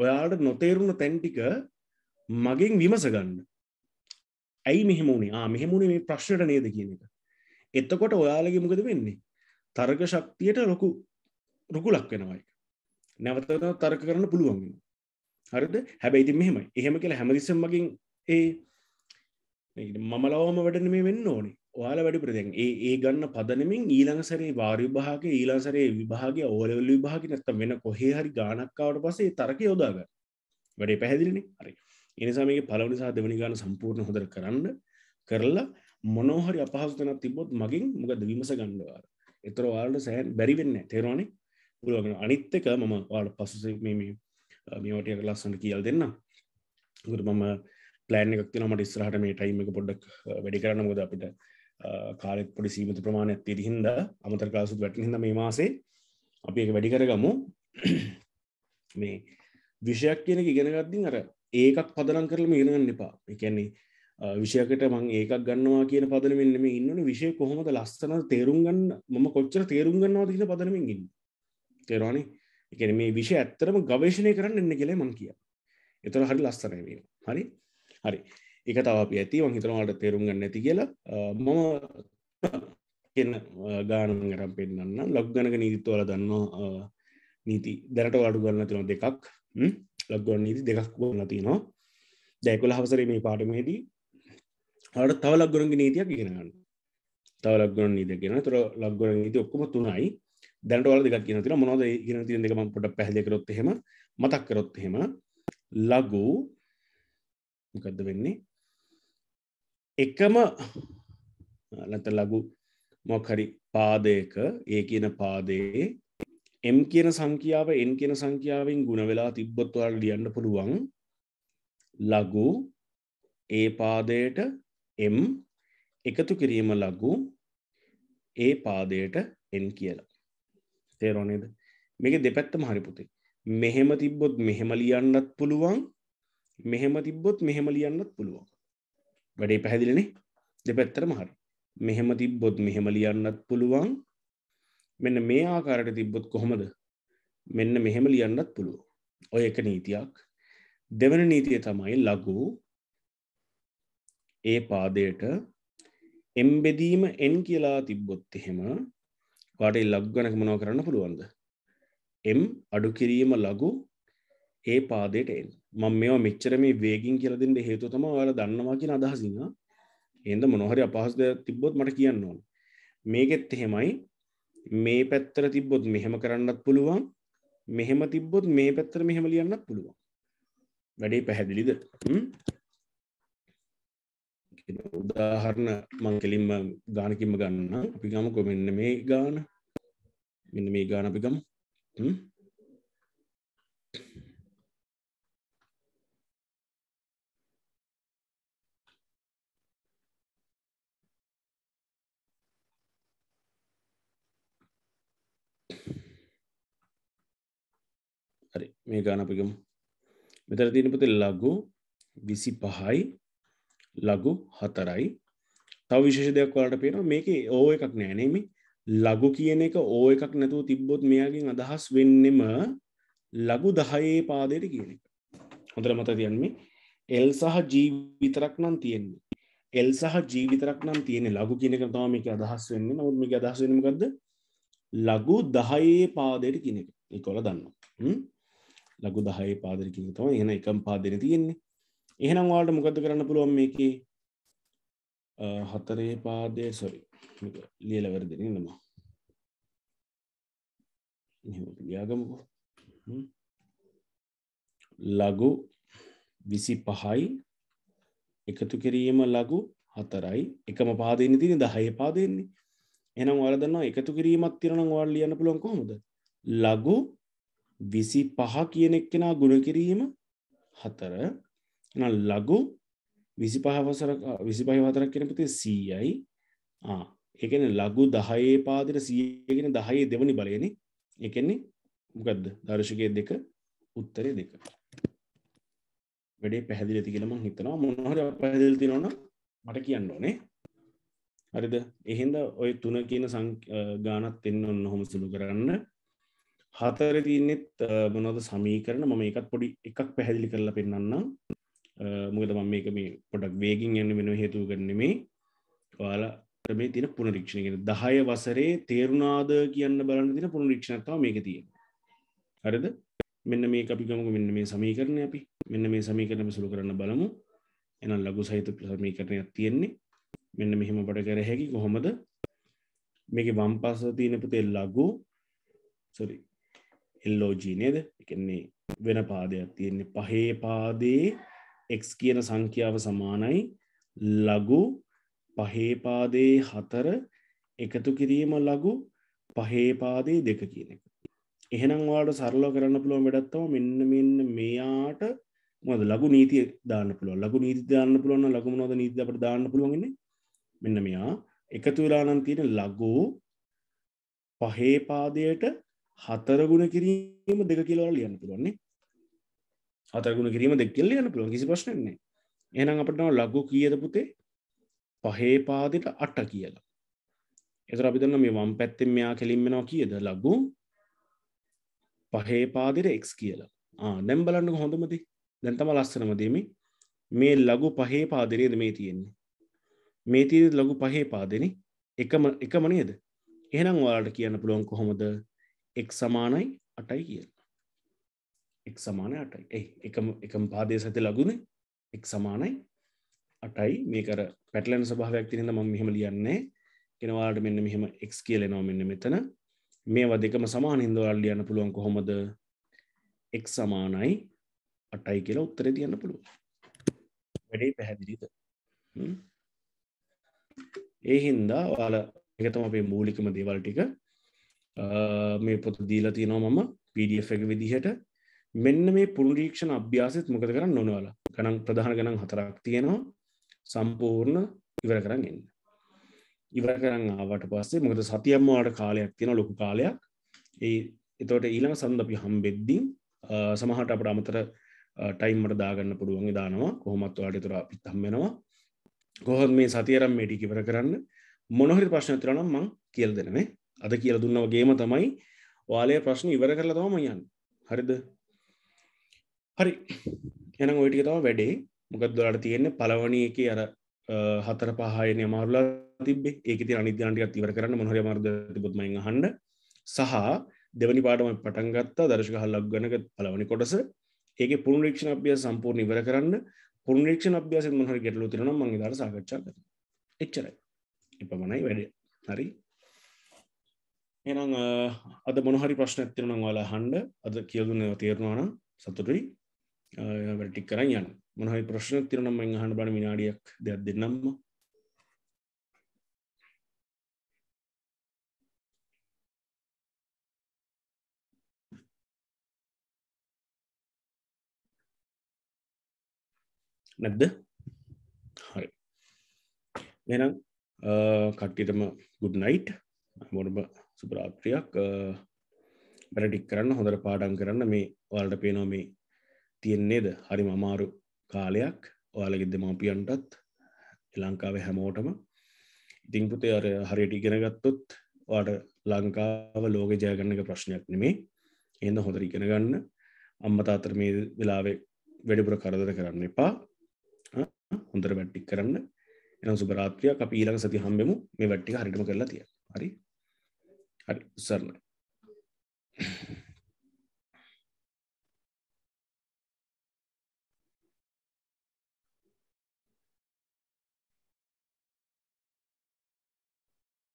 ඔයාට නොතේරුණ තැන්ටික මගෙන් විමසගන්න ඇයි මෙහෙමුණේ මෙහෙමුණේ මේ ප්‍රශ්නට නේද කියන එක එතකොට ඔයාලගේ මොකද වෙන්නේ තර්ක ශක්තියට ලොකු රුකුලක් වෙනවායි නැවත තර්ක කරන්න පුළුවන් හරිද හැබැයි ඉතින් මෙහෙම එහෙම කියලා හැමදිස්සම් මගින් ඒ මමලවම වැඩන මේ වෙන්න ඕනේ ඔයාලා වැඩි ප්‍රදෙන් ඒ ඒ ගන්න පදනමින් ඊළඟ සරේ වාර්යභාග ඊළඟ සරේ විභාගය ඕලෙවල් විභාග නැත්තම් වෙන කොහේ හරි ගානක් ආවට පස්සේ ඒ තර්කය යොදා ගන්න වැඩේ පැහැදිලිනේ හරි ඒ නිසා මේක පළවෙනි සහ දෙවෙනි ගාන සම්පූර්ණ හොඳට කරන්න කරලා මොනෝහරි අපහසු තැනක් තිබ්බොත් මගින් මොකද විමස ගන්නවා එතර වාලට සෑන් බැරිවෙන්න තේරවානේ පුළුවගෙන අනිත්තක මම වාට පසුස මේෝටයක ලස්සට කියල් දෙන්න ගට මම පලෑන එකක් නමට ස්රහට මේ ටයිම එක පොඩ්ඩක් වැඩි කරන්න ගොද අපිට කාලෙක් පොඩි සීමත ප්‍රමාණයක් තිරිහින්ද අමතරකාසුත් වැටහිද මේ මාසේ අපි එක වැඩි කරගමු මේ විෂයක් කියන ඉගෙනගත්තින් අර ඒකක් පදනම් කරලම ඉගෙනගන්න එපා එකන්නේ විෂයකට මං ඒකක් ගන්නවා කියන පදනමින් මේ ඉන්නන විෂය කොහොමද ලස්සන තේරුම් ගන්න මම කොච්චර තේරුම් ගන්නවා කියන පදනමින් ඉන්න තේරවානේ එකන මේ විෂය ඇත්තරම ගවේශණය කරන්න එන්න කියලේ මං කිය එතර හරි ලස්සනය වීම හරි හරි එක තව අපි ඇති මං හිතනවාට තේරුම් ගන්න ඇති කියලා මම කියන ගානම කරම් පෙන්න්න ලක්්ගනක නීතිත්වල දන්නවා නීති දැනට වඩු ගන්න තින දෙකක් ලක්ගොන් නීති දෙකක් වන්න තිනවා දැකුල හවසර මේ පාටමේදී හට තව ලක්ගොරන්ගේ නීතියක් ඉගෙනගන්න තව ලක්ගොන නීතිය කියෙන තුර ලක්ගොර නීති ඔක්කොම තුනයි දැන්ට වල දෙකක් කියන තින මොනද ඉගෙන තිය දෙකම පොට පැහදිකරොත් හෙම මතක් කරොත් හෙම ලගු මොකක්ද වෙන්නේ එකම නැත ලගු මොකරි පාදයක ඒ කියන පාදයේ එම් කියන සංකියාව එන් කියන සංඛ්‍යාවෙන් ගුණ වෙලා තිබ්බොත්වාට ලියන්න පුළුවන් ලගු ඒ පාදයට එම් එකතු කිරීම ලගු ඒ පාදයට එන් කියලා තේරෝනේද මේක දෙපැත්තම හරිපුතේ මෙහෙම තිබ්බොත් මෙහෙම ලියන්නත් පුළුවන් මෙහෙම තිබ්බොත් මෙහෙම ලියන්නත් පුළුවන් වැඩේ පැහැදිලිනේ දෙපැත්තරම හරි මෙහෙම තිබ්බොත් මෙහෙම ලියන්නත් පුළුවන් මෙන්න මේ ආකාරයට තිබ්බොත් කොහොමද මෙන්න මෙහෙම ලියන්නත් පුළුවන් ඔය එක නීතියක් දෙවන නීතිය තමයි ලඝු ඒ පාදයට එම්බෙදීම එන් කියලා තිබ්බොත් එහෙම වාටේ ලග් ගණක මොනව කරන්න පුළුවන්ද එම් අඩු කිරීම ලගු ඒ පාදයට එන් මම මෙවා මෙච්චර මේ වේගින් කියලදෙන්ට හේතු තම ඔයාලා දන්නවා කියන අදහසින්න එන්ද මොනොහරි අපහසුද තිබ්බොත් මට කියන්න ඕන මේකෙත් එහෙමයි මේ පැත්තර තිබ්බොත් මෙහෙම කරන්නත් පුළුවන් මෙහෙම තිබ්බොත් මේ පැත්තර මෙහෙම ලියන්නත් පුළුවන් වැඩේ පැහැදිලිද උදාහරණ මං කෙලින්ම ගානකින්ම ගන්න අපි ගමකො මෙන්න මේ ගාන මෙන්න මේ ගාන අපි ගම හරි මේ ගාන අපිගම මෙතර තියෙන පුතේ ලඝු 25යි ලගු හතරයි තව විශේෂ දෙයක් වලට පේන මේක ඕ එකක් නෑනෙමි ලගු කියන එක ඕ එකක් නැතුව තිබ්බොත් මෙයාගෙන් අදහස් වෙන්නෙම ලගු දහයේ පාදයට කියන එක හොඳර මත තියන්නේ එල් සහ ජීවිතරක් නම් තියෙන්නේ එල් සහ ජීවිතරක් නම් තියෙන ලගු කියනක තම මේක අදහස් වෙන්න නවත් මේක අදහස් වෙනමකක්ද ලගු දහයේ පාදයට කියන එක එකොල දන්න ලගු දහයේ පාදර කියන තම එන එකම් පාදන තියෙන්නේ එහෙනම් වාට මොකද කරන්න පුළුවන් මේක හතරේ පාදය සොරි ලියලවරදෙන නවා ලියාගමකු ලගු විසි පහයි එකතු කිරීම ලගු හතරයි එකම පාදයන්න තින දහය පාදයන්නේ එනම් වලදන්නවා එකතු කිරීමත් තිරන වාල් ලියන්න පුළුවන් කොමද ලගු විසි පහ කියන එක්කෙනා ගුණ කිරීම හතර ලගු විසි පහවසර විසි පහිවතරක් කෙනපති සීයයි එකන ලගු දහයේ පාදර සියගෙන දහයේ දෙවනි බලයන එකන්නේ මොකක්ද දර්ශකය දෙක උත්තරය දෙක වැඩේ පැහදිල තිගෙනම හිතනවා මොනහර පැහදිලති නොන මට කියන්න ඕනේ හරිද එහෙන්ද ඔය තුන කියන ගානත් එන්න ඔන්න හොම සුළු කරන්න හතර තියන්නෙත් මොනොද සමීකරන මම එකත් පොඩි එකක් පැහැදිලි කරලා පෙන්න්නම් මුග තමන් මේක මේ පොඩක් වේගින් යන්න වෙන හේතු කරනෙමේ ඔයාලා මේ තින පුනරීක්ෂණ කියෙන දහය වසරේ තේරුණාද කියන්න බලන්න තින පුනරීක්ෂණතාව මේක තියෙන හරිද මෙන්න මේ අපිකමක මෙන්න මේ සමීකරණය අපි මෙන්න මේ සමීකරණම සුළු කරන්න බලමු එනම් ලඝු සහිත සමීකරණයක් තියෙන්නේ මෙන්න මෙහෙම පට කර හැකි කොහොමද මේක වම් පාස තියෙන පුතේ ලඝු සොරි එල්ලෝජී නේද එකන්නේ වෙන පාදයක් තියෙන්නේ පහේ පාදේ එක් කියන සංඛ්‍යාව සමානයි ලගු පහේපාදේ හතර එකතු කිරීම ලගු පහේපාදේ දෙක කියන එක. එහෙනම් වාට සරලෝ කරන්න පුළුවන් වැඩත්තව මෙන්න මෙන්න මෙයාට මොද ලගු නීතිය දාන්න පුළුව ලගු නීති දාන්න පුළුවන් ලගු නොද නීති අපට දාන්න පුළුවන්න්නේ මෙන්න මෙයා එකතුරානන් තියෙන ලගු පහේපාදයට හතරගුණ කිරීම දෙක කියලවල් ලියන්න පුළුවන්නේ අතරගුණ කිරීම දෙක්තිල්ල යන පුළ කිසි ප්‍රශ්නන්නේ එනම් අපට නව ලගු කියද පුතේ පහේ පාදිට අට කියලා එතර අපිදන්න මේ වම් පැත්තෙන් මෙයා කෙලින්මෙනවා කියද ලගු පහේ පාදිට එක්ස් කියලා නැම්බලන්න හොඳමති දැන්තම ලස්සනමදීමි මේ ලගු පහේ පාදිරේද මේ තියෙන්නේ මේ තියද ලගු පහේ පාදෙන එකම එකම නේද එහෙනම් ඔයාලට කියන්න පුළුවන් කොහොමද එක් සමානයි අටයි කියලා එක් සමානය අටයි ඒ එකම එකම පාදය සති ලගුණ එක් සමානයි අටයි මේකර පැටලන සභාවයක් තිනෙද ම මෙහම ලියන්නේ කෙනවාට මෙන්න මෙහෙම එක් කියලෙනවා මෙන්න මෙතන මේවා දෙකම සමාන හින්දවල් ලියන්න පුළුවන් කොහොමද එක් සමානයි අටයි කියලා උත්තර තියන්න පුළුව වැඩේ පැහැදිලිද ඒ හින්දා වාල එකතම අපේ මූලිකම දේවල් ටික මේ පොත දීලා තියෙනවා මම පඩF එක විදිහට මෙන්න මේ පුරුණරීක්ෂණ අභ්‍යාසත් මොකද කරන්න නොනවලා ගනන් ප්‍රධාන ගණන් හතරක් තියෙනවා සම්පූර්ණ ඉවර කරන්න එන්න ඉවර කරන්න ආවට පස්සේ මොකද සතියම්මවාට කාලයක් තියෙන ලොකු කාලයක් ඒ එතවට ඊළඟ සඳපි හම්බෙද්දිින් සමහට අපට අමතර ටයිම්මට දාගන්න පුළුවන් දානවා කොහොමත් වාට තුර අපිත් හම්බෙනවා කොහොත් මේ සතියරම් මේටි කිවර කරන්න මොනොහරි ප්‍රශ්න තිරනම් මං කියල් දෙනනේ අද කියල දුන්නවගේම තමයි වාලය ප්‍රශ්න ඉවර කරලා තවම යන් හරිද හරි එන ඔයිටික තම වැඩේ මොකද දොලට තියෙන්නේ පලවනි එක අර හතර පහයන මාරුලා තිබේ ඒක ති අනිධ්‍යාන්ටික තිවර කරන්න මොහර මාර්ද තිබොත්මයි හන්ඩ සහ දෙවනි පාටම පටන්ගත්තා දර්ශක හල්ලක් ගනක පලවනි කොටස ඒක පුුණරක්ෂණ අභ්‍යා සම්පූර්ණ ඉවර කරන්න පුුණරක්ෂණ අභ්‍යාස මොහර ගෙටලු තිරන මගේ දර සාකච්චා කර එච්චරයි එපමණයි වැඩ හරි එනම් අද මොනහරි ප්‍රශ්න ඇතිරුණන් වාලා හන්ඩ අද කියදුන්න තේරවාන සතුටුයි වැටි කරන්න යන්න මොනහයි ප්‍රශ්න තිරනම් එහන්න බන විනාඩියක් දෙයක් දෙන්නම්ම නැද්ද හරි එනම් කට්ටිටම ගුඩ් නයිට් මොරබ සුපරාත්‍රියක් බැරටික් කරන්න හොඳට පාඩන් කරන්න මේ වාල්ට පේනෝ මේ තියෙන්නේද හරි මමාරු කාලයක් ඔයාලගෙ දෙමාපියන්ටත් ලංකාවේ හැමෝටම ඉතිං පුතේ අර හරියට ඉගෙනගත්තොත් වාට ලංකාව ලෝක ජයගන්නක ප්‍රශ්නයක් නෙමේ එන්න හොඳර ඉගෙන ගන්න අම්මතාතර මේ වෙලාවේ වැඩිපුර කරදර කරන්න එපා හොඳර වැට්ටික් කරන්න එන සුභරාත්‍රිය අප ඊළඟ සති හම්බෙමු මේ වැට්ටි හරිටම කරලා තිය හරි හරි සරණයි